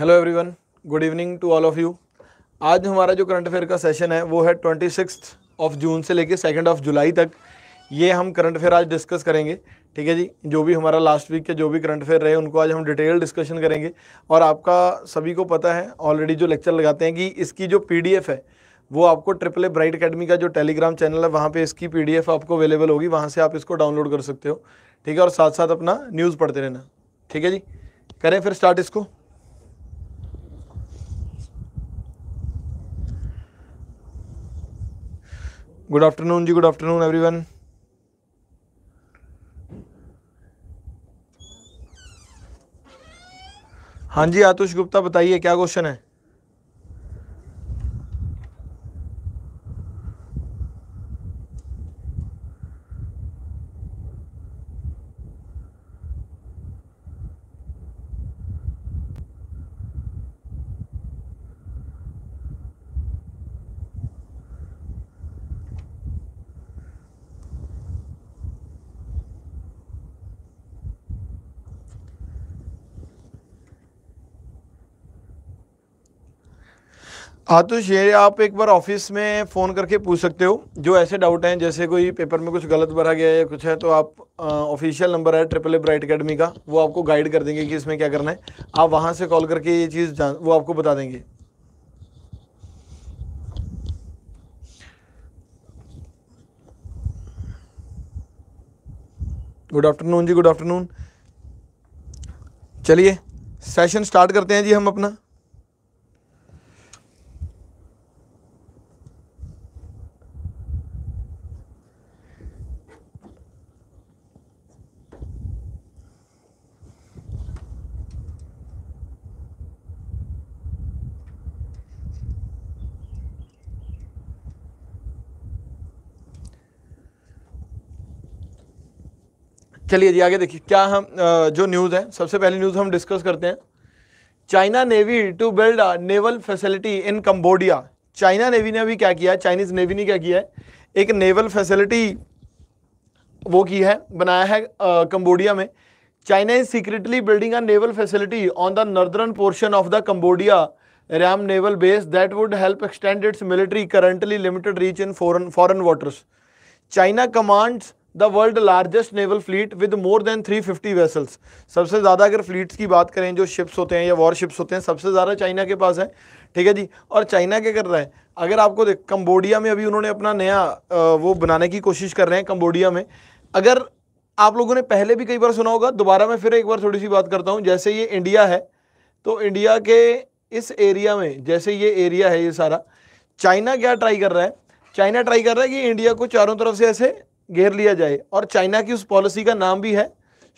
Hello everyone good evening to all of you आज हमारा जो करंट अफेयर का सेशन है वो है ट्वेंटी सिक्स ऑफ जून से लेके सेकेंड ऑफ जुलाई तक ये हम करंट अफेयर आज डिस्कस करेंगे ठीक है जी जो भी हमारा लास्ट वीक के जो भी करंट अफेयर रहे उनको आज हम डिटेल डिस्कशन करेंगे और आपका सभी को पता है ऑलरेडी जो लेक्चर लगाते हैं कि इसकी जो पी है वो आपको ट्रिपल ए ब्राइट अकेडमी का जो टेलीग्राम चैनल है वहाँ पर इसकी पी आपको अवेलेबल होगी वहाँ से आप इसको डाउनलोड कर सकते हो ठीक है और साथ साथ अपना न्यूज़ पढ़ते रहना ठीक है जी करें फिर स्टार्ट इसको गुड आफ्टरनून जी गुड आफ्टरनून एवरीवन हाँ जी आतुष गुप्ता बताइए क्या क्वेश्चन है हाँ तो ये आप एक बार ऑफिस में फ़ोन करके पूछ सकते हो जो ऐसे डाउट हैं जैसे कोई पेपर में कुछ गलत भरा गया या कुछ है तो आप ऑफिशियल नंबर है ट्रिपल ए ब्राइट अकेडमी का वो आपको गाइड कर देंगे कि इसमें क्या करना है आप वहाँ से कॉल करके ये चीज़ जान वो आपको बता देंगे गुड आफ्टरनून जी गुड आफ्टरनून चलिए सेशन स्टार्ट करते हैं जी हम अपना चलिए जी आगे देखिए क्या हम जो न्यूज़ है सबसे पहली न्यूज़ हम डिस्कस करते हैं China navy to build naval facility in Cambodia China navy ने अभी क्या किया है चाइनीज़ नेवी ने क्या किया है एक नेवल फैसिलिटी वो की है बनाया है कंबोडिया में China is secretly building a naval facility on the northern portion of the Cambodia Ream naval base that would help extend its military currently limited reach in foreign foreign waters China commands the world largest naval fleet with more than 350 vessels सबसे ज़्यादा अगर fleets की बात करें जो ships होते हैं या वॉर शिप्स होते हैं सबसे ज़्यादा चाइना के पास है ठीक है जी और चाइना क्या कर रहा है अगर आपको देख कम्बोडिया में अभी उन्होंने अपना नया वो बनाने की कोशिश कर रहे हैं कम्बोडिया में अगर आप लोगों ने पहले भी कई बार सुना होगा दोबारा मैं फिर एक बार थोड़ी सी बात करता हूँ जैसे ये इंडिया है तो इंडिया के इस एरिया में जैसे ये एरिया है ये सारा चाइना क्या ट्राई कर रहा है चाइना ट्राई कर रहा है कि इंडिया को चारों तरफ से ऐसे घेर लिया जाए और चाइना की उस पॉलिसी का नाम भी है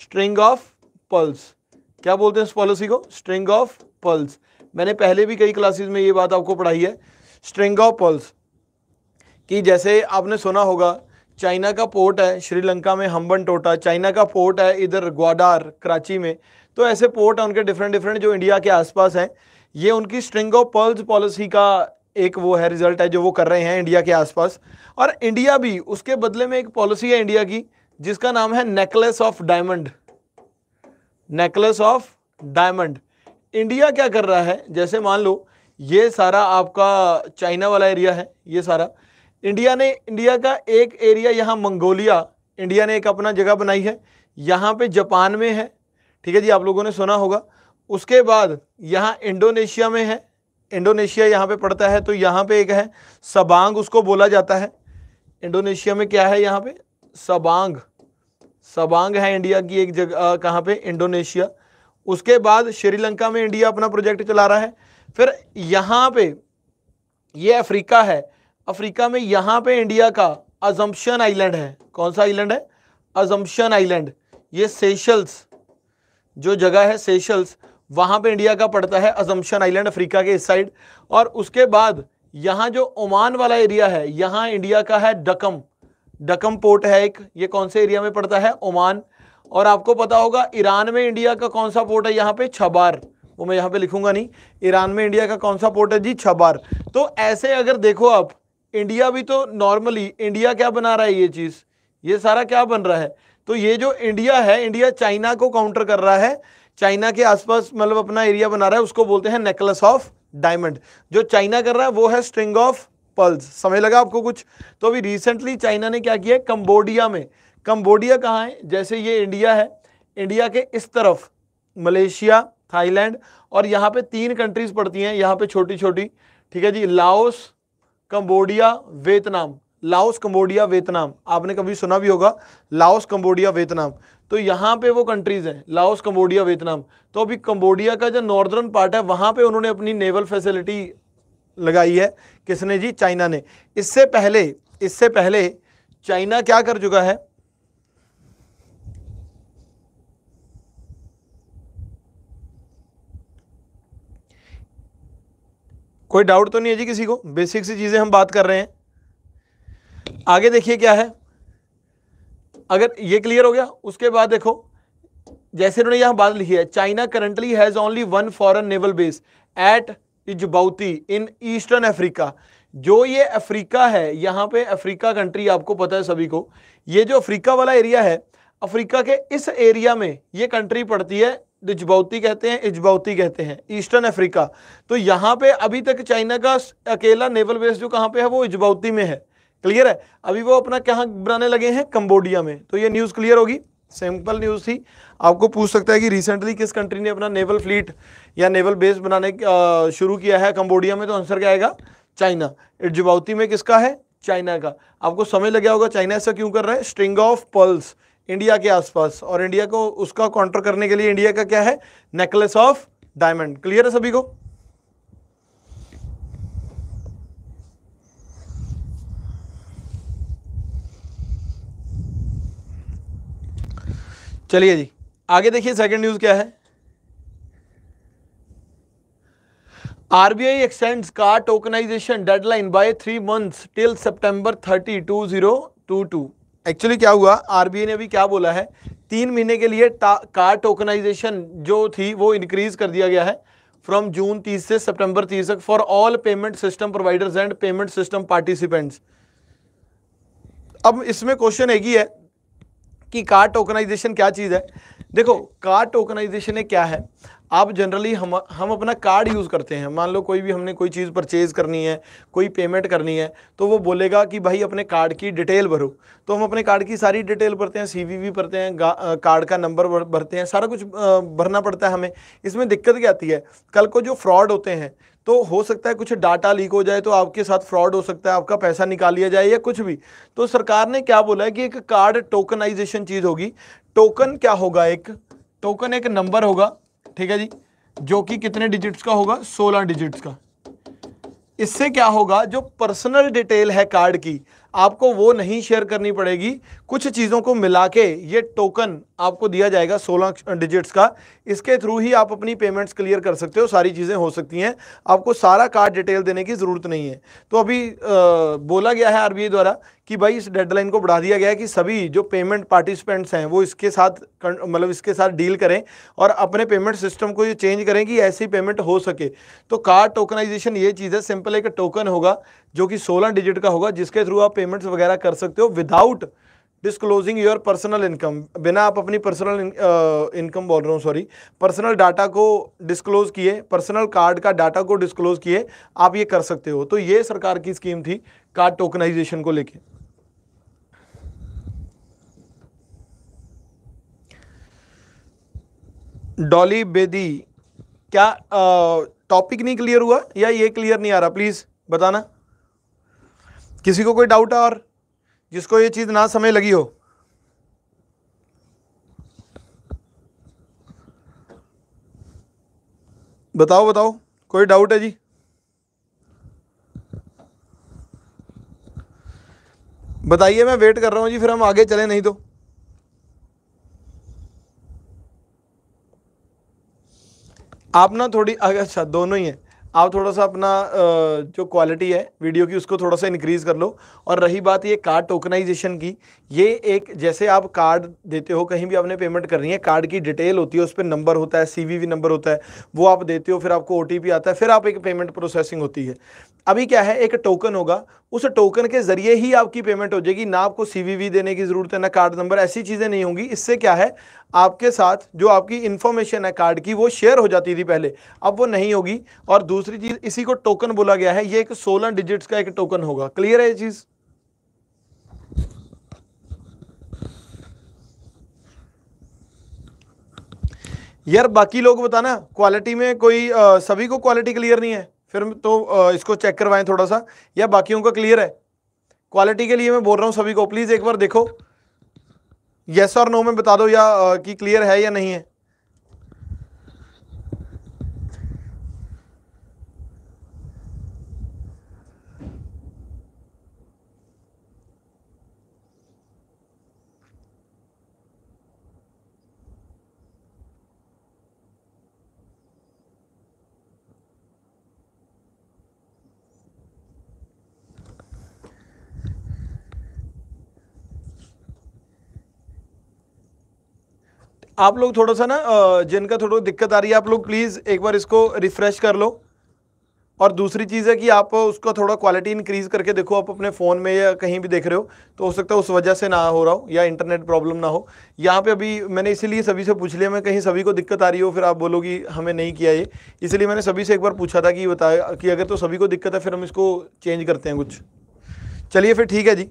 स्ट्रिंग ऑफ पल्स क्या बोलते हैं उस पॉलिसी को स्ट्रिंग ऑफ पल्स मैंने पहले भी कई क्लासेस में ये बात आपको पढ़ाई है स्ट्रिंग ऑफ पल्स कि जैसे आपने सुना होगा चाइना का पोर्ट है श्रीलंका में हम्बन टोटा चाइना का पोर्ट है इधर ग्वाडार कराची में तो ऐसे पोर्ट हैं उनके डिफरेंट डिफरेंट जो इंडिया के आसपास हैं ये उनकी स्ट्रिंग ऑफ पर्ल्स पॉलिसी का एक वो है रिजल्ट है जो वो कर रहे हैं इंडिया के आसपास और इंडिया भी उसके बदले में एक पॉलिसी है इंडिया की जिसका नाम है necklace of diamond necklace of diamond India क्या कर रहा है जैसे मान लो ये सारा आपका चाइना वाला एरिया है ये सारा इंडिया ने इंडिया का एक एरिया यहाँ मंगोलिया इंडिया ने एक अपना जगह बनाई है यहाँ पे जापान में है ठीक है जी आप लोगों ने सुना होगा उसके बाद यहाँ इंडोनेशिया में है इंडोनेशिया यहाँ पे पड़ता है तो यहाँ पे एक है सबांग उसको बोला जाता है इंडोनेशिया में क्या है यहाँ पे सबांग सबांग है इंडिया की एक जगह कहाँ पे इंडोनेशिया उसके बाद श्रीलंका में इंडिया अपना प्रोजेक्ट चला रहा है फिर यहाँ पे ये अफ्रीका है अफ्रीका में यहाँ पे इंडिया का अजम्पन आइलैंड है कौन सा आइलैंड है अजम्पन आइलैंड ये सेशल्स जो जगह है सेशल्स वहां पे इंडिया का पड़ता है अजमशन आइलैंड अफ्रीका के इस साइड और उसके बाद यहाँ जो ओमान वाला एरिया है यहाँ इंडिया का है डकम डकम पोर्ट है एक ये कौन से एरिया में पड़ता है ओमान और आपको पता होगा ईरान में इंडिया का कौन सा पोर्ट है यहाँ पे छबार वो मैं यहाँ पे लिखूंगा नहीं ईरान में इंडिया का कौन सा पोर्ट है जी छबार तो ऐसे अगर देखो आप इंडिया भी तो नॉर्मली इंडिया क्या बना रहा है ये चीज़ ये सारा क्या बन रहा है तो ये जो इंडिया है इंडिया चाइना को काउंटर कर रहा है चाइना के आसपास मतलब अपना एरिया बना रहा है उसको बोलते हैं नेकलेस ऑफ डायमंड जो चाइना कर रहा है वो है स्ट्रिंग ऑफ पल्स समझ लगा आपको कुछ तो अभी रिसेंटली चाइना ने क्या किया कंबोडिया में कंबोडिया कहाँ है जैसे ये इंडिया है इंडिया के इस तरफ मलेशिया थाईलैंड और यहाँ पे तीन कंट्रीज पड़ती हैं यहाँ पे छोटी छोटी ठीक है जी Laos Cambodia Vietnam Laos Cambodia Vietnam आपने कभी सुना भी होगा लाओस कंबोडिया वियतनाम तो यहाँ पे वो कंट्रीज़ हैं लाओस कंबोडिया वियतनाम तो अभी कंबोडिया का जो नॉर्दर्न पार्ट है वहाँ पे उन्होंने अपनी नेवल फैसिलिटी लगाई है किसने जी चाइना ने इससे पहले इससे पहले चाइना क्या कर चुका है कोई डाउट तो नहीं है जी किसी को बेसिक सी चीज़ें हम बात कर रहे हैं आगे देखिए क्या है अगर ये क्लियर हो गया उसके बाद देखो जैसे उन्होंने यहां बात लिखी है China currently has only one foreign naval base at Djibouti in eastern Africa जो ये अफ्रीका है यहां पे अफ्रीका कंट्री आपको पता है सभी को ये जो अफ्रीका वाला एरिया है अफ्रीका के इस एरिया में ये कंट्री पड़ती है इजबाउती कहते हैं इजबाउती कहते हैं ईस्टर्न अफ्रीका तो यहां पे अभी तक चाइना का अकेला नेवल बेस जो कहां पे है वो इजबाउती में है क्लियर है अभी वो अपना कहाँ बनाने लगे हैं कंबोडिया में तो ये न्यूज़ क्लियर होगी सिंपल न्यूज़ थी आपको पूछ सकता है कि रिसेंटली किस कंट्री ने अपना नेवल फ्लीट या नेवल बेस बनाने शुरू किया है कंबोडिया में तो आंसर क्या आएगा चाइना इटजबाउती में किसका है चाइना का आपको समय लग गया होगा चाइना ऐसा क्यों कर रहा है स्ट्रिंग ऑफ पर्ल्स इंडिया के आसपास और इंडिया को उसका काउंटर करने के लिए इंडिया का क्या है नेकलेस ऑफ डायमंड क्लियर है सभी को चलिए जी आगे देखिए सेकंड न्यूज़ क्या है आरबीआई एक्सटेंड्स का tokenisation deadline by three months till September thirty two zero two two actually क्या हुआ आरबीआई ने अभी क्या बोला है तीन महीने के लिए कार टोकनाइजेशन जो थी वो इंक्रीज कर दिया गया है फ्रॉम जून तीस से सितंबर तीस तक for all payment system providers and payment system participants अब इसमें क्वेश्चन एक ही है कि कार टोकनाइजेशन क्या चीज़ है देखो कार टोकनाइजेशन क्या है आप जनरली हम हम अपना कार्ड यूज़ करते हैं मान लो कोई भी हमने कोई चीज़ परचेज़ करनी है कोई पेमेंट करनी है तो वो बोलेगा कि भाई अपने कार्ड की डिटेल भरो तो हम अपने कार्ड की सारी डिटेल भरते हैं सी भरते हैं कार्ड का नंबर भरते हैं सारा कुछ भरना पड़ता है हमें इसमें दिक्कत क्या आती है कल को जो फ्रॉड होते हैं तो हो सकता है कुछ डाटा लीक हो जाए तो आपके साथ फ्रॉड हो सकता है आपका पैसा निकाल लिया जाए या कुछ भी तो सरकार ने क्या बोला है कि एक कार्ड टोकनाइजेशन चीज़ होगी टोकन क्या होगा एक टोकन एक नंबर होगा ठीक है जी जो कि कितने डिजिट्स का होगा सोलह डिजिट्स का इससे क्या होगा जो पर्सनल डिटेल है कार्ड की आपको वो नहीं शेयर करनी पड़ेगी कुछ चीज़ों को मिला के ये टोकन आपको दिया जाएगा 16 डिजिट्स का इसके थ्रू ही आप अपनी पेमेंट्स क्लियर कर सकते हो सारी चीज़ें हो सकती हैं आपको सारा कार्ड डिटेल देने की ज़रूरत नहीं है तो अभी आ, बोला गया है आरबीआई द्वारा कि भाई इस डेडलाइन को बढ़ा दिया गया है कि सभी जो पेमेंट पार्टिसिपेंट्स हैं वो इसके साथ मतलब इसके साथ डील करें और अपने पेमेंट सिस्टम को ये चेंज करें कि ऐसी पेमेंट हो सके तो कार्ड टोकनाइजेशन ये चीज़ है सिंपल एक टोकन होगा जो कि सोलह डिजिट का होगा जिसके थ्रू आप पेमेंट्स वगैरह कर सकते हो without disclosing your personal income बिना आप अपनी पर्सनल इनकम uh, बोल रहा हूँ सॉरी पर्सनल डाटा को डिस्क्लोज किए पर्सनल कार्ड का डाटा को डिस्क्लोज किए आप ये कर सकते हो तो ये सरकार की स्कीम थी कार्ड टोकनाइजेशन को लेके डॉली बेदी क्या टॉपिक uh, नहीं क्लियर हुआ या ये क्लियर नहीं आ रहा प्लीज़ बताना किसी को कोई डाउट है और जिसको ये चीज़ ना समय लगी हो बताओ बताओ कोई डाउट है जी बताइए मैं वेट कर रहा हूं जी फिर हम आगे चले नहीं तो आप ना थोड़ी अच्छा दोनों ही है आप थोड़ा सा अपना जो क्वालिटी है वीडियो की उसको थोड़ा सा इंक्रीज़ कर लो और रही बात ये कार्ड टोकनाइजेशन की ये एक जैसे आप कार्ड देते हो कहीं भी आपने पेमेंट करनी है कार्ड की डिटेल होती है उस पर नंबर होता है सीवीवी नंबर होता है वो आप देते हो फिर आपको ओ आता है फिर आप एक पेमेंट प्रोसेसिंग होती है अभी क्या है एक टोकन होगा उस टोकन के ज़रिए ही आपकी पेमेंट हो जाएगी ना आपको सी देने की ज़रूरत है ना कार्ड नंबर ऐसी चीज़ें नहीं होंगी इससे क्या है आपके साथ जो आपकी इन्फॉर्मेशन है कार्ड की वो शेयर हो जाती थी पहले अब वो नहीं होगी और दूसरी दूसरी चीज इसी को टोकन बोला गया है ये एक 16 डिजिट्स का एक टोकन होगा क्लियर है ये चीज यार बाकी लोग बताना क्वालिटी में कोई आ, सभी को क्वालिटी क्लियर नहीं है फिर तो आ, इसको चेक करवाएं थोड़ा सा या बाकियों का क्लियर है क्वालिटी के लिए मैं बोल रहा हूं सभी को प्लीज एक बार देखो यस और नो में बता दो या आ, कि क्लियर है या नहीं है आप लोग थोड़ा सा ना जिनका थोड़ा दिक्कत आ रही है आप लोग प्लीज़ एक बार इसको रिफ़्रेश कर लो और दूसरी चीज़ है कि आप उसका थोड़ा क्वालिटी इंक्रीज़ करके देखो आप अपने फ़ोन में या कहीं भी देख रहे हो तो हो सकता है उस वजह से ना हो रहा हो या इंटरनेट प्रॉब्लम ना हो यहाँ पे अभी मैंने इसीलिए सभी से पूछ लिया मैं कहीं सभी को दिक्कत आ रही हो फिर आप बोलोगे हमें नहीं किया ये इसलिए मैंने सभी से एक बार पूछा था कि बताया कि अगर तो सभी को दिक्कत है फिर हम इसको चेंज करते हैं कुछ चलिए फिर ठीक है जी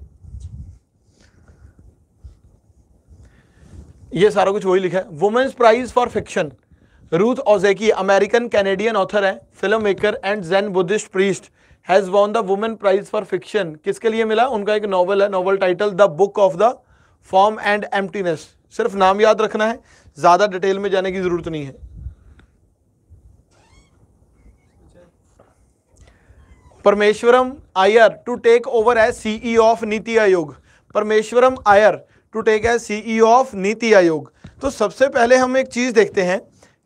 ये सारा कुछ वही लिखा है women's prize for fiction Ruth Ozeki American Canadian author है film maker and Zen Buddhist priest has won the women prize for fiction किसके लिए मिला उनका एक नॉवल है novel title the book of the form and emptiness सिर्फ नाम याद रखना है ज़्यादा डिटेल में जाने की ज़रूरत नहीं है Parameswaran Iyer to take over as CE e of NITI Aayog Parameswaran Iyer to take as CEO of NITI Aayog तो सबसे पहले हम एक चीज़ देखते हैं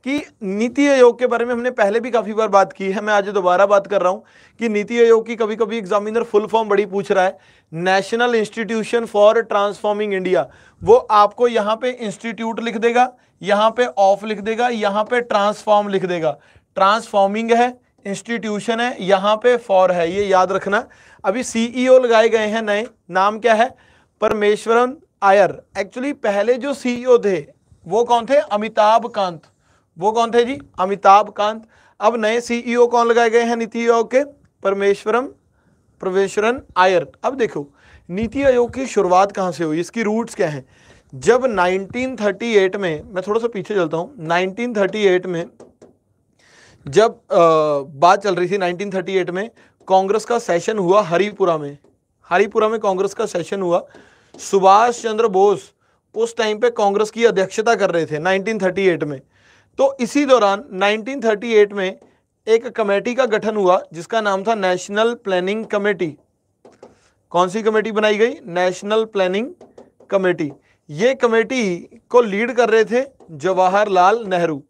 कि नीति आयोग के बारे में हमने पहले भी काफ़ी बार बात की है मैं आज दोबारा बात कर रहा हूं कि नीति आयोग की कभी कभी एग्जामिनर फुल फॉर्म बड़ी पूछ रहा है National Institution for Transforming India वो आपको यहाँ पे इंस्टीट्यूट लिख देगा यहां पे ऑफ लिख देगा यहां पे ट्रांसफॉर्म लिख देगा ट्रांसफॉर्मिंग है इंस्टीट्यूशन है यहां पे फॉर है ये याद रखना अभी सीईओ e लगाए गए हैं नए नाम क्या है परमेश्वरन आयर एक्चुअली पहले जो सीईओ e थे वो कौन थे अमिताभ कांत वो कौन थे जी अमिताभ कांत अब नए सीईओ e कौन लगाए गए हैं नीति आयोग के परमेश्वरम परमेश्वरन आयर अब देखो नीति आयोग की शुरुआत कहाँ से हुई इसकी रूट्स क्या हैं जब 1938 में मैं थोड़ा सा पीछे चलता हूँ 1938 में जब आ, बात चल रही थी 1938 में कांग्रेस का सेशन हुआ हरिपुरा में हरिपुरा में कांग्रेस का सेशन हुआ सुभाष चंद्र बोस उस टाइम पे कांग्रेस की अध्यक्षता कर रहे थे 1938 में तो इसी दौरान 1938 में एक कमेटी का गठन हुआ जिसका नाम था नेशनल प्लानिंग कमेटी कौन सी कमेटी बनाई गई नेशनल प्लानिंग कमेटी ये कमेटी को लीड कर रहे थे जवाहरलाल नेहरू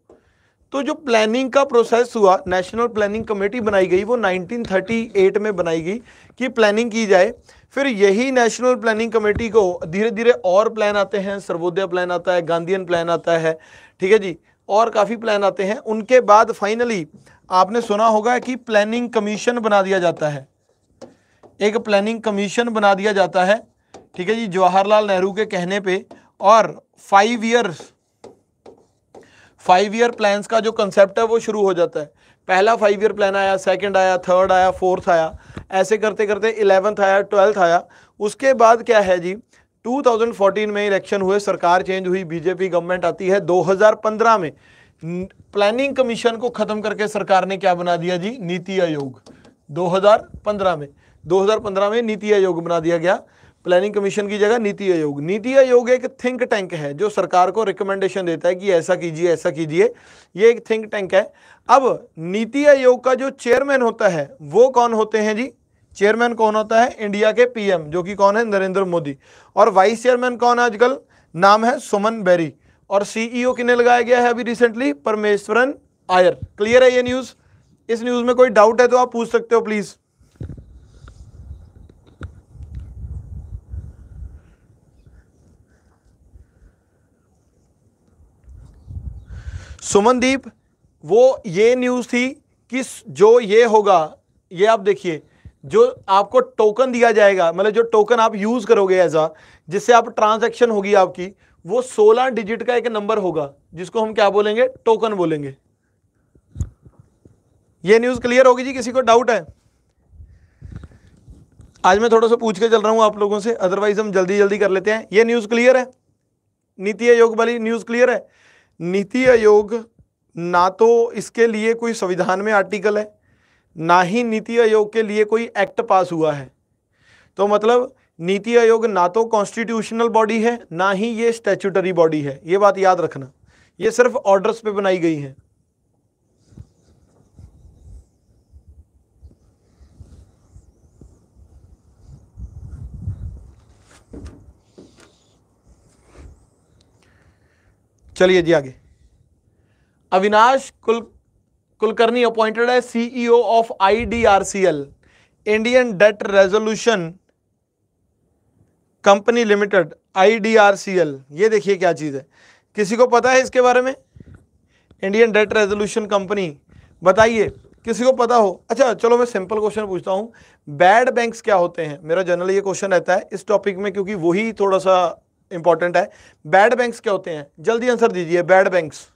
तो जो प्लानिंग का प्रोसेस हुआ नेशनल प्लानिंग कमेटी बनाई गई वो 1938 में बनाई गई कि प्लानिंग की जाए फिर यही नेशनल प्लानिंग कमेटी को धीरे धीरे और प्लान आते हैं सर्वोदय प्लान आता है गांधीयन प्लान आता है ठीक है जी और काफ़ी प्लान आते हैं उनके बाद फाइनली आपने सुना होगा कि प्लानिंग कमीशन बना दिया जाता है एक प्लानिंग कमीशन बना दिया जाता है ठीक है जी जवाहरलाल नेहरू के कहने पे और five years five year plans का जो कंसेप्ट है वो शुरू हो जाता है पहला फाइव ईयर प्लान आया सेकंड आया थर्ड आया फोर्थ आया ऐसे करते करते इलेवंथ आया ट्वेल्थ आया उसके बाद क्या है जी 2014 में इलेक्शन हुए सरकार चेंज हुई बीजेपी गवर्नमेंट आती है 2015 में प्लानिंग कमीशन को ख़त्म करके सरकार ने क्या बना दिया जी नीति आयोग 2015 में 2015 में नीति आयोग बना दिया गया प्लानिंग कमीशन की जगह नीति आयोग नीति आयोग एक थिंक टैंक है जो सरकार को रिकमेंडेशन देता है कि ऐसा कीजिए ऐसा कीजिए ये एक थिंक टैंक है अब नीति आयोग का जो चेयरमैन होता है वो कौन होते हैं जी चेयरमैन कौन होता है इंडिया के पीएम जो कि कौन है नरेंद्र मोदी और वाइस चेयरमैन कौन है आजकल नाम है सुमन बैरी और सीईओ e किन्हें लगाया गया है अभी रिसेंटली परमेश्वरन आयर क्लियर है ये न्यूज़ इस न्यूज़ में कोई डाउट है तो आप पूछ सकते हो प्लीज़ सुमनदीप वो ये न्यूज़ थी कि जो ये होगा ये आप देखिए जो आपको टोकन दिया जाएगा मतलब जो टोकन आप यूज़ करोगे एज आ जिससे आप ट्रांजैक्शन होगी आपकी वो 16 डिजिट का एक नंबर होगा जिसको हम क्या बोलेंगे टोकन बोलेंगे ये न्यूज़ क्लियर होगी जी किसी को डाउट है आज मैं थोड़ा सा पूछ के चल रहा हूँ आप लोगों से अदरवाइज हम जल्दी जल्दी कर लेते हैं ये न्यूज़ क्लियर है नीति आयोग वाली न्यूज़ क्लियर है नीति आयोग ना तो इसके लिए कोई संविधान में आर्टिकल है ना ही नीति आयोग के लिए कोई एक्ट पास हुआ है तो मतलब नीति आयोग ना तो कॉन्स्टिट्यूशनल बॉडी है ना ही ये स्टैचूटरी बॉडी है ये बात याद रखना ये सिर्फ ऑर्डर्स पे बनाई गई हैं चलिए जी आगे अविनाश कुल कुलकर्णी अपॉइंटेड है CEO of IDRCL Indian Debt Resolution Company Limited IDRCL ये देखिए क्या चीज़ है किसी को पता है इसके बारे में इंडियन डेट रेजोल्यूशन कंपनी बताइए किसी को पता हो अच्छा चलो मैं सिंपल क्वेश्चन पूछता हूँ बैड बैंक्स क्या होते हैं मेरा जनरल ये क्वेश्चन रहता है इस टॉपिक में क्योंकि वही थोड़ा सा इंपॉर्टेंट है बैड बैंक्स क्या होते हैं जल्दी आंसर दीजिए बैड बैंक्स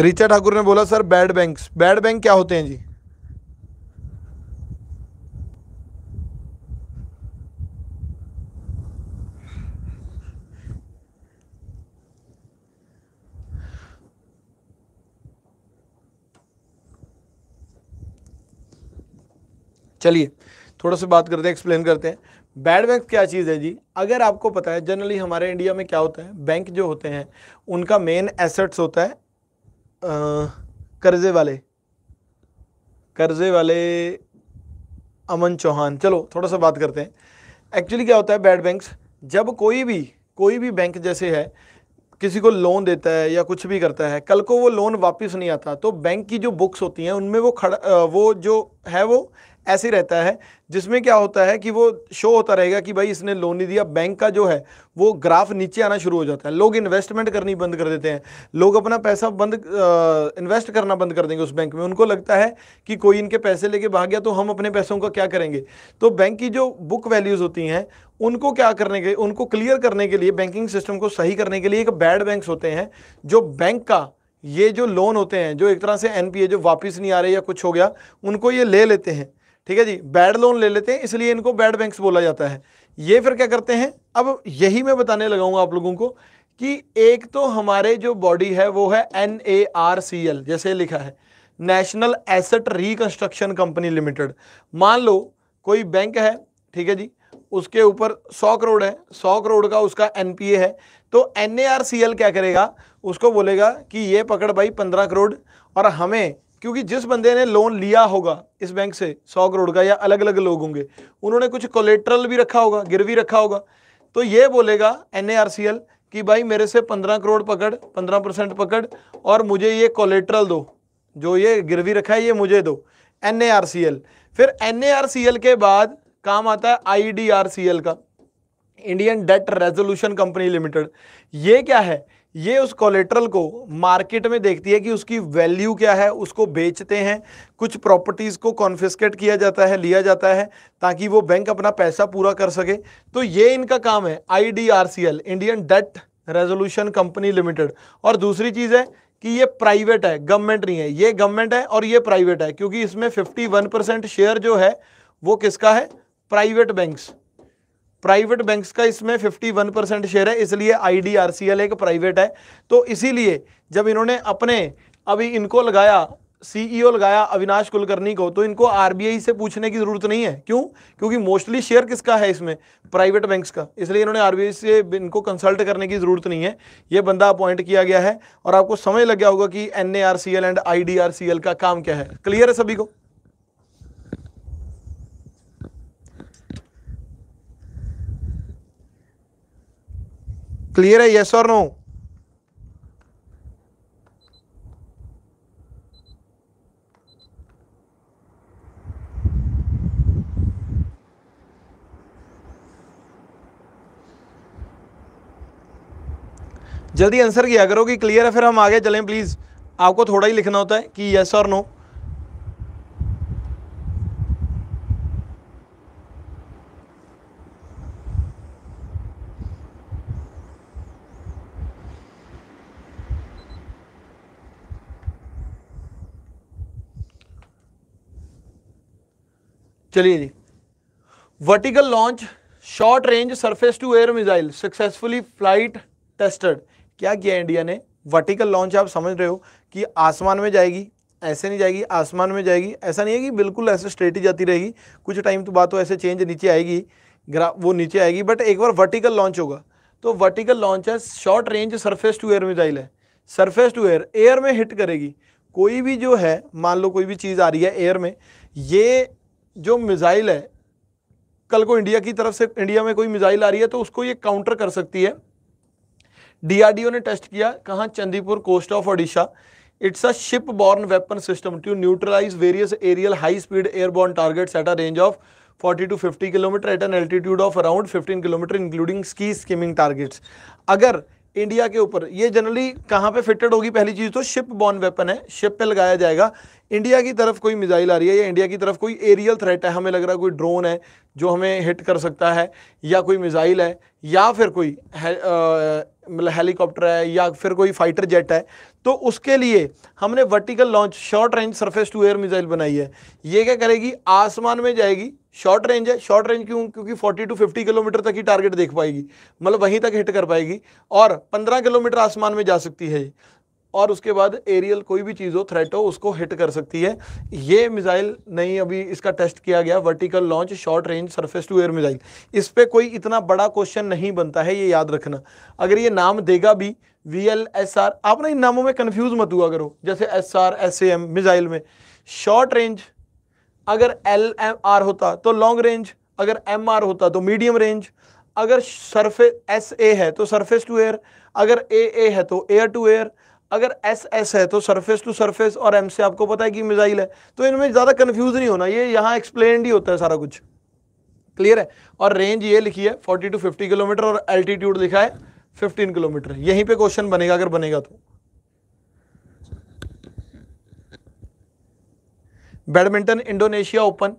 रिचा ठाकुर ने बोला sir bad banks bad bank क्या होते हैं जी चलिए थोड़ा सा बात करते हैं एक्सप्लेन करते हैं बैड बैंक क्या चीज़ है जी अगर आपको पता है जनरली हमारे इंडिया में क्या होता है बैंक जो होते हैं उनका मेन एसेट्स होता है कर्जे वाले कर्जे वाले अमन चौहान चलो थोड़ा सा बात करते हैं एक्चुअली क्या होता है बैड बैंक्स जब कोई भी कोई भी बैंक जैसे है किसी को लोन देता है या कुछ भी करता है कल को वो लोन वापस नहीं आता तो बैंक की जो बुक्स होती हैं उनमें वो खड़ा वो जो है वो ऐसे रहता है जिसमें क्या होता है कि वो शो होता रहेगा कि भाई इसने लोन नहीं दिया बैंक का जो है वो ग्राफ नीचे आना शुरू हो जाता है लोग इन्वेस्टमेंट करनी बंद कर देते हैं लोग अपना पैसा बंद इन्वेस्ट करना बंद कर देंगे उस बैंक में उनको लगता है कि कोई इनके पैसे लेके भाग गया तो हम अपने पैसों का क्या करेंगे तो बैंक की जो बुक वैल्यूज़ होती हैं उनको क्या करने के उनको क्लियर करने के लिए बैंकिंग सिस्टम को सही करने के लिए एक बैड बैंक्स होते हैं जो बैंक का ये जो लोन होते हैं जो एक तरह से एनपीए जो वापस नहीं आ रहे या कुछ हो गया उनको ये ले लेते हैं ठीक है जी बैड लोन ले लेते हैं इसलिए इनको बैड बैंक्स बोला जाता है ये फिर क्या करते हैं अब यही मैं बताने लगाऊंगा आप लोगों को कि एक तो हमारे जो बॉडी है वो है N A R C L जैसे लिखा है National Asset Reconstruction Company Limited मान लो कोई बैंक है ठीक है जी उसके ऊपर सौ करोड़ है सौ करोड़ का उसका ए है तो एन क्या करेगा उसको बोलेगा कि ये पकड़ भाई पंद्रह करोड़ और हमें क्योंकि जिस बंदे ने लोन लिया होगा इस बैंक से सौ करोड़ का या अलग अलग लोग होंगे उन्होंने कुछ कोलेट्रल भी रखा होगा गिरवी रखा होगा तो ये बोलेगा एन कि भाई मेरे से पंद्रह करोड़ पकड़ पंद्रह परसेंट पकड़ और मुझे ये कोलेट्रल दो जो ये गिरवी रखा है ये मुझे दो एन फिर एन के बाद काम आता है आई का Indian Debt Resolution Company Limited ये क्या है ये उस कोलेट्रल को मार्केट में देखती है कि उसकी वैल्यू क्या है उसको बेचते हैं कुछ प्रॉपर्टीज़ को कॉन्फिस्केट किया जाता है लिया जाता है ताकि वो बैंक अपना पैसा पूरा कर सके तो ये इनका काम है I Indian Debt Resolution Company Limited और दूसरी चीज़ है कि ये प्राइवेट है गवर्नमेंट नहीं है ये गवर्नमेंट है और ये प्राइवेट है क्योंकि इसमें फिफ्टी परसेंट शेयर जो है वो किसका है प्राइवेट बैंक्स प्राइवेट बैंक्स का इसमें 51 परसेंट शेयर है इसलिए आईडीआरसीएल एक प्राइवेट है तो इसीलिए जब इन्होंने अपने अभी इनको लगाया सीईओ e लगाया अविनाश कुलकर्णी को तो इनको आरबीआई से पूछने की जरूरत नहीं है क्यों क्योंकि मोस्टली शेयर किसका है इसमें प्राइवेट बैंक्स का इसलिए इन्होंने आरबीआई से इनको कंसल्ट करने की जरूरत नहीं है ये बंदा अपॉइंट किया गया है और आपको समझ लग गया होगा कि एनएआरसीएल एंड आईडीआरसीएल का काम क्या है क्लियर है सभी को क्लियर है यस और नो जल्दी आंसर किया करो कि क्लियर है फिर हम आगे चलें प्लीज़ आपको थोड़ा ही लिखना होता है कि यस और नो चलिए जी vertical launch short range surface to air missile successfully flight tested क्या किया इंडिया ने वर्टिकल लॉन्च आप समझ रहे हो कि आसमान में जाएगी ऐसे नहीं जाएगी आसमान में जाएगी ऐसा नहीं है कि बिल्कुल ऐसे स्ट्रेट ही जाती रहेगी कुछ टाइम तो बात हो तो ऐसे चेंज नीचे आएगी ग्रा वो नीचे आएगी बट एक बार वर्टिकल लॉन्च होगा तो वर्टिकल लॉन्च है short range surface to air missile है सरफेस टू एयर एयर में हिट करेगी कोई भी जो है मान लो कोई भी चीज़ आ रही है एयर में ये जो मिजाइल है कल को इंडिया की तरफ से इंडिया में कोई मिजाइल आ रही है तो उसको ये काउंटर कर सकती है डीआरडीओ ने टेस्ट किया कहा Chandipur coast of Odisha it's a ship borne weapon system to neutralise various aerial high speed airborne targets at a range of 40 to 50 kilometre at an altitude of around 15 kilometre including ski skimming targets अगर India के ऊपर ये generally कहाँ पे fitted होगी पहली चीज़ तो शिप बॉर्न वेपन है शिप पे लगाया जाएगा इंडिया की तरफ कोई मिसाइल आ रही है या इंडिया की तरफ कोई एरियल थ्रेट है हमें लग रहा है कोई ड्रोन है जो हमें हिट कर सकता है या कोई मिसाइल है या फिर कोई मतलब हेलीकॉप्टर है या फिर कोई फाइटर जेट है तो उसके लिए हमने vertical launch short range surface to air missile बनाई है ये क्या करेगी आसमान में जाएगी शॉर्ट रेंज है शॉर्ट रेंज क्यों क्योंकि 40 टू 50 किलोमीटर तक ही टारगेट देख पाएगी मतलब वहीं तक हिट कर पाएगी और 15 किलोमीटर आसमान में जा सकती है और उसके बाद एरियल कोई भी चीज़ हो थ्रेट हो उसको हिट कर सकती है ये मिसाइल नहीं अभी इसका टेस्ट किया गया vertical launch short range surface to air missile इस पर कोई इतना बड़ा क्वेश्चन नहीं बनता है ये याद रखना अगर ये नाम देगा भी वी एल एस आर आप ना इन नामों में कन्फ्यूज मत हुआ करो जैसे S R S A M missile में शॉर्ट रेंज अगर एल एम आर होता तो लॉन्ग रेंज अगर एम आर होता तो मीडियम रेंज अगर सरफे एस ए है तो सरफेस टू एयर अगर ए ए है तो एयर टू एयर अगर एस एस है तो सरफेस टू सरफेस और एम से आपको पता है कि मिसाइल है तो इनमें ज़्यादा कंफ्यूज नहीं होना ये यहाँ एक्सप्लेन ही होता है सारा कुछ क्लियर है और रेंज ये लिखी है फोर्टी टू फिफ्टी किलोमीटर और एल्टीट्यूड लिखा है फिफ्टीन किलोमीटर यहीं पर क्वेश्चन बनेगा अगर बनेगा तो बैडमिंटन इंडोनेशिया ओपन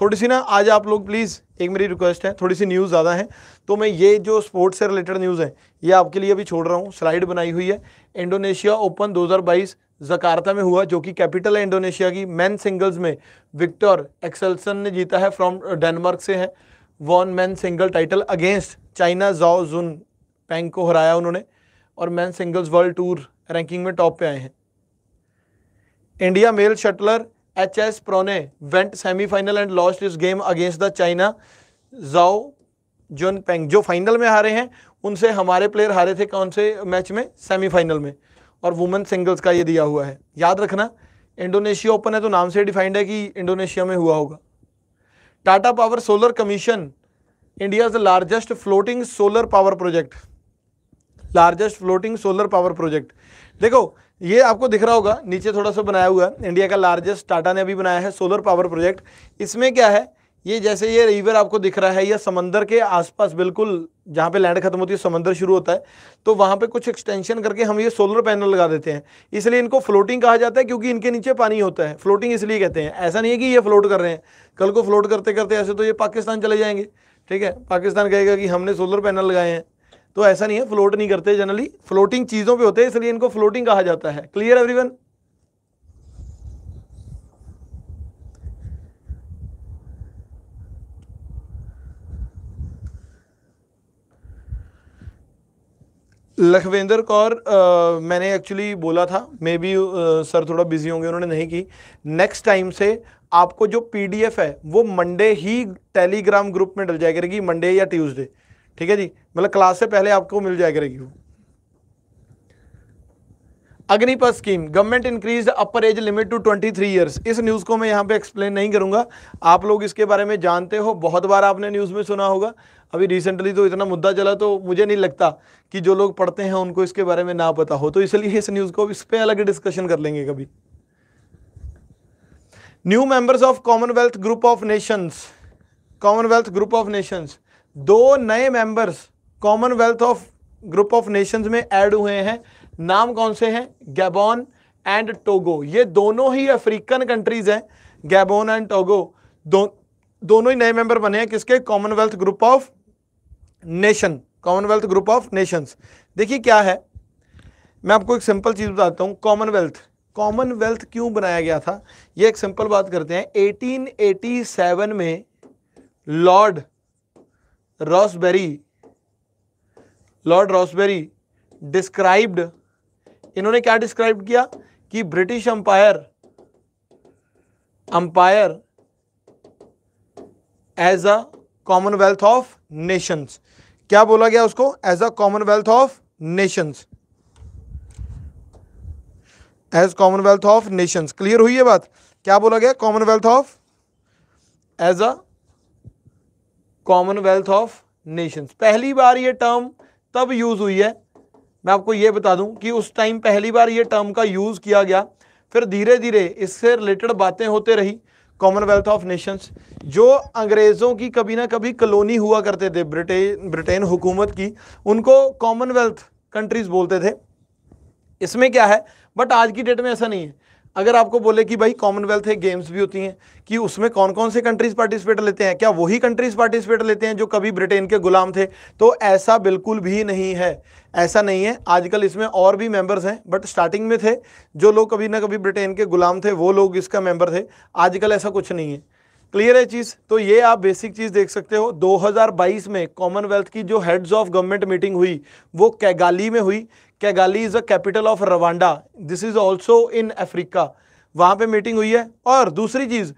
थोड़ी सी ना आज आप लोग प्लीज़ एक मेरी रिक्वेस्ट है थोड़ी सी न्यूज़ ज़्यादा है तो मैं ये जो स्पोर्ट्स से रिलेटेड न्यूज़ है ये आपके लिए अभी छोड़ रहा हूँ स्लाइड बनाई हुई है इंडोनेशिया ओपन 2022 जकार्ता में हुआ जो कि कैपिटल है इंडोनेशिया की मैन सिंगल्स में विक्टर एक्सल्सन ने जीता है फ्रॉम डेनमार्क से है one man single title against China Zhao Jun Peng को हराया उन्होंने और man singles world tour ranking में टॉप पे आए हैं India male shuttler S Prannoy went semifinal and lost lost game against the China Zhao Jun Peng जो final में हारे हैं उनसे हमारे प्लेयर हारे थे कौन से मैच में सेमीफाइनल में और वुमेन सिंगल्स का ये दिया हुआ है याद रखना इंडोनेशिया ओपन है तो नाम से डिफाइंड है कि इंडोनेशिया में हुआ होगा Tata power solar commission India is largest floating solar power project largest floating solar power project देखो ये आपको दिख रहा होगा नीचे थोड़ा सा बनाया हुआ है इंडिया का लार्जेस्ट टाटा ने अभी बनाया है सोलर पावर प्रोजेक्ट इसमें क्या है ये जैसे ये रिवर आपको दिख रहा है या समंदर के आसपास बिल्कुल जहाँ पे लैंड खत्म होती है समंदर शुरू होता है तो वहाँ पे कुछ एक्सटेंशन करके हम ये सोलर पैनल लगा देते हैं इसलिए इनको फ्लोटिंग कहा जाता है क्योंकि इनके नीचे पानी होता है फ्लोटिंग इसलिए कहते हैं ऐसा नहीं है कि ये फ्लोट कर रहे हैं कल को फ्लोट करते करते ऐसे तो ये पाकिस्तान चले जाएंगे ठीक है पाकिस्तान कहेगा कि हमने सोलर पैनल लगाए हैं तो ऐसा नहीं है फ्लोट नहीं करते जनरली फ्लोटिंग चीज़ों पे होते हैं इसलिए इनको फ्लोटिंग कहा जाता है क्लियर एवरीवन लखविंदर कौर आ, मैंने एक्चुअली बोला था मे बी सर थोड़ा बिजी होंगे उन्होंने नहीं की नेक्स्ट टाइम से आपको जो पीडीएफ है वो मंडे ही टेलीग्राम ग्रुप में डल जाएगी मंडे या ट्यूसडे ठीक है जी मतलब क्लास से पहले आपको मिल जाएगा review Agnipath scheme government increase upper age limit to 23 three इस न्यूज़ को मैं यहाँ पे एक्सप्लेन नहीं करूँगा आप लोग इसके बारे में जानते हो बहुत बार आपने न्यूज़ में सुना होगा अभी रिसेंटली तो इतना मुद्दा चला तो मुझे नहीं लगता कि जो लोग पढ़ते हैं उनको इसके बारे में ना पता हो तो इसलिए इस न्यूज़ को इस पर अलग डिस्कशन कर लेंगे कभी new members of Commonwealth group of nations Commonwealth group of nations दो नए members Commonwealth of group of nations में ऐड हुए हैं नाम कौन से हैं गैबॉन एंड टोगो ये दोनों ही अफ्रीकन कंट्रीज हैं गैबोन एंड टोगो दो दोनों ही नए मेंबर बने हैं किसके Commonwealth group of nation Commonwealth group of nations देखिए क्या है मैं आपको एक सिंपल चीज़ बताता हूँ कॉमनवेल्थ कॉमनवेल्थ क्यों बनाया गया था ये एक सिंपल बात करते हैं 1887 में Lord Rosebery Lord Rosebery described इन्होंने क्या डिस्क्राइब किया कि British empire empire as a Commonwealth of nations क्या बोला गया उसको as a Commonwealth of nations as Commonwealth of nations clear हुई है बात क्या बोला गया Commonwealth of as a Commonwealth of nations पहली बार ये टर्म तब यूज़ हुई है मैं आपको ये बता दूं कि उस टाइम पहली बार ये टर्म का यूज़ किया गया फिर धीरे धीरे इससे रिलेटेड बातें होते रही कॉमनवेल्थ ऑफ नेशंस जो अंग्रेज़ों की कभी ना कभी कलोनी हुआ करते थे ब्रिटेन ब्रिटेन हुकूमत की उनको कॉमनवेल्थ कंट्रीज़ बोलते थे इसमें क्या है बट आज की डेट में ऐसा नहीं है अगर आपको बोले कि भाई कॉमनवेल्थ है गेम्स भी होती हैं कि उसमें कौन कौन से कंट्रीज पार्टिसिपेट लेते हैं क्या वही कंट्रीज पार्टिसिपेट लेते हैं जो कभी ब्रिटेन के गुलाम थे तो ऐसा बिल्कुल भी नहीं है ऐसा नहीं है आजकल इसमें और भी मेंबर्स हैं बट स्टार्टिंग में थे जो लोग कभी ना कभी ब्रिटेन के गुलाम थे वो लोग इसका मेंबर थे आजकल ऐसा कुछ नहीं है क्लियर है चीज़ तो ये आप बेसिक चीज़ देख सकते हो 2022 में कॉमनवेल्थ की जो हेड्स ऑफ गवर्नमेंट मीटिंग हुई वो कैगाली में हुई Kigali is a capital of Rwanda this is also in Africa वहाँ पे मीटिंग हुई है और दूसरी चीज़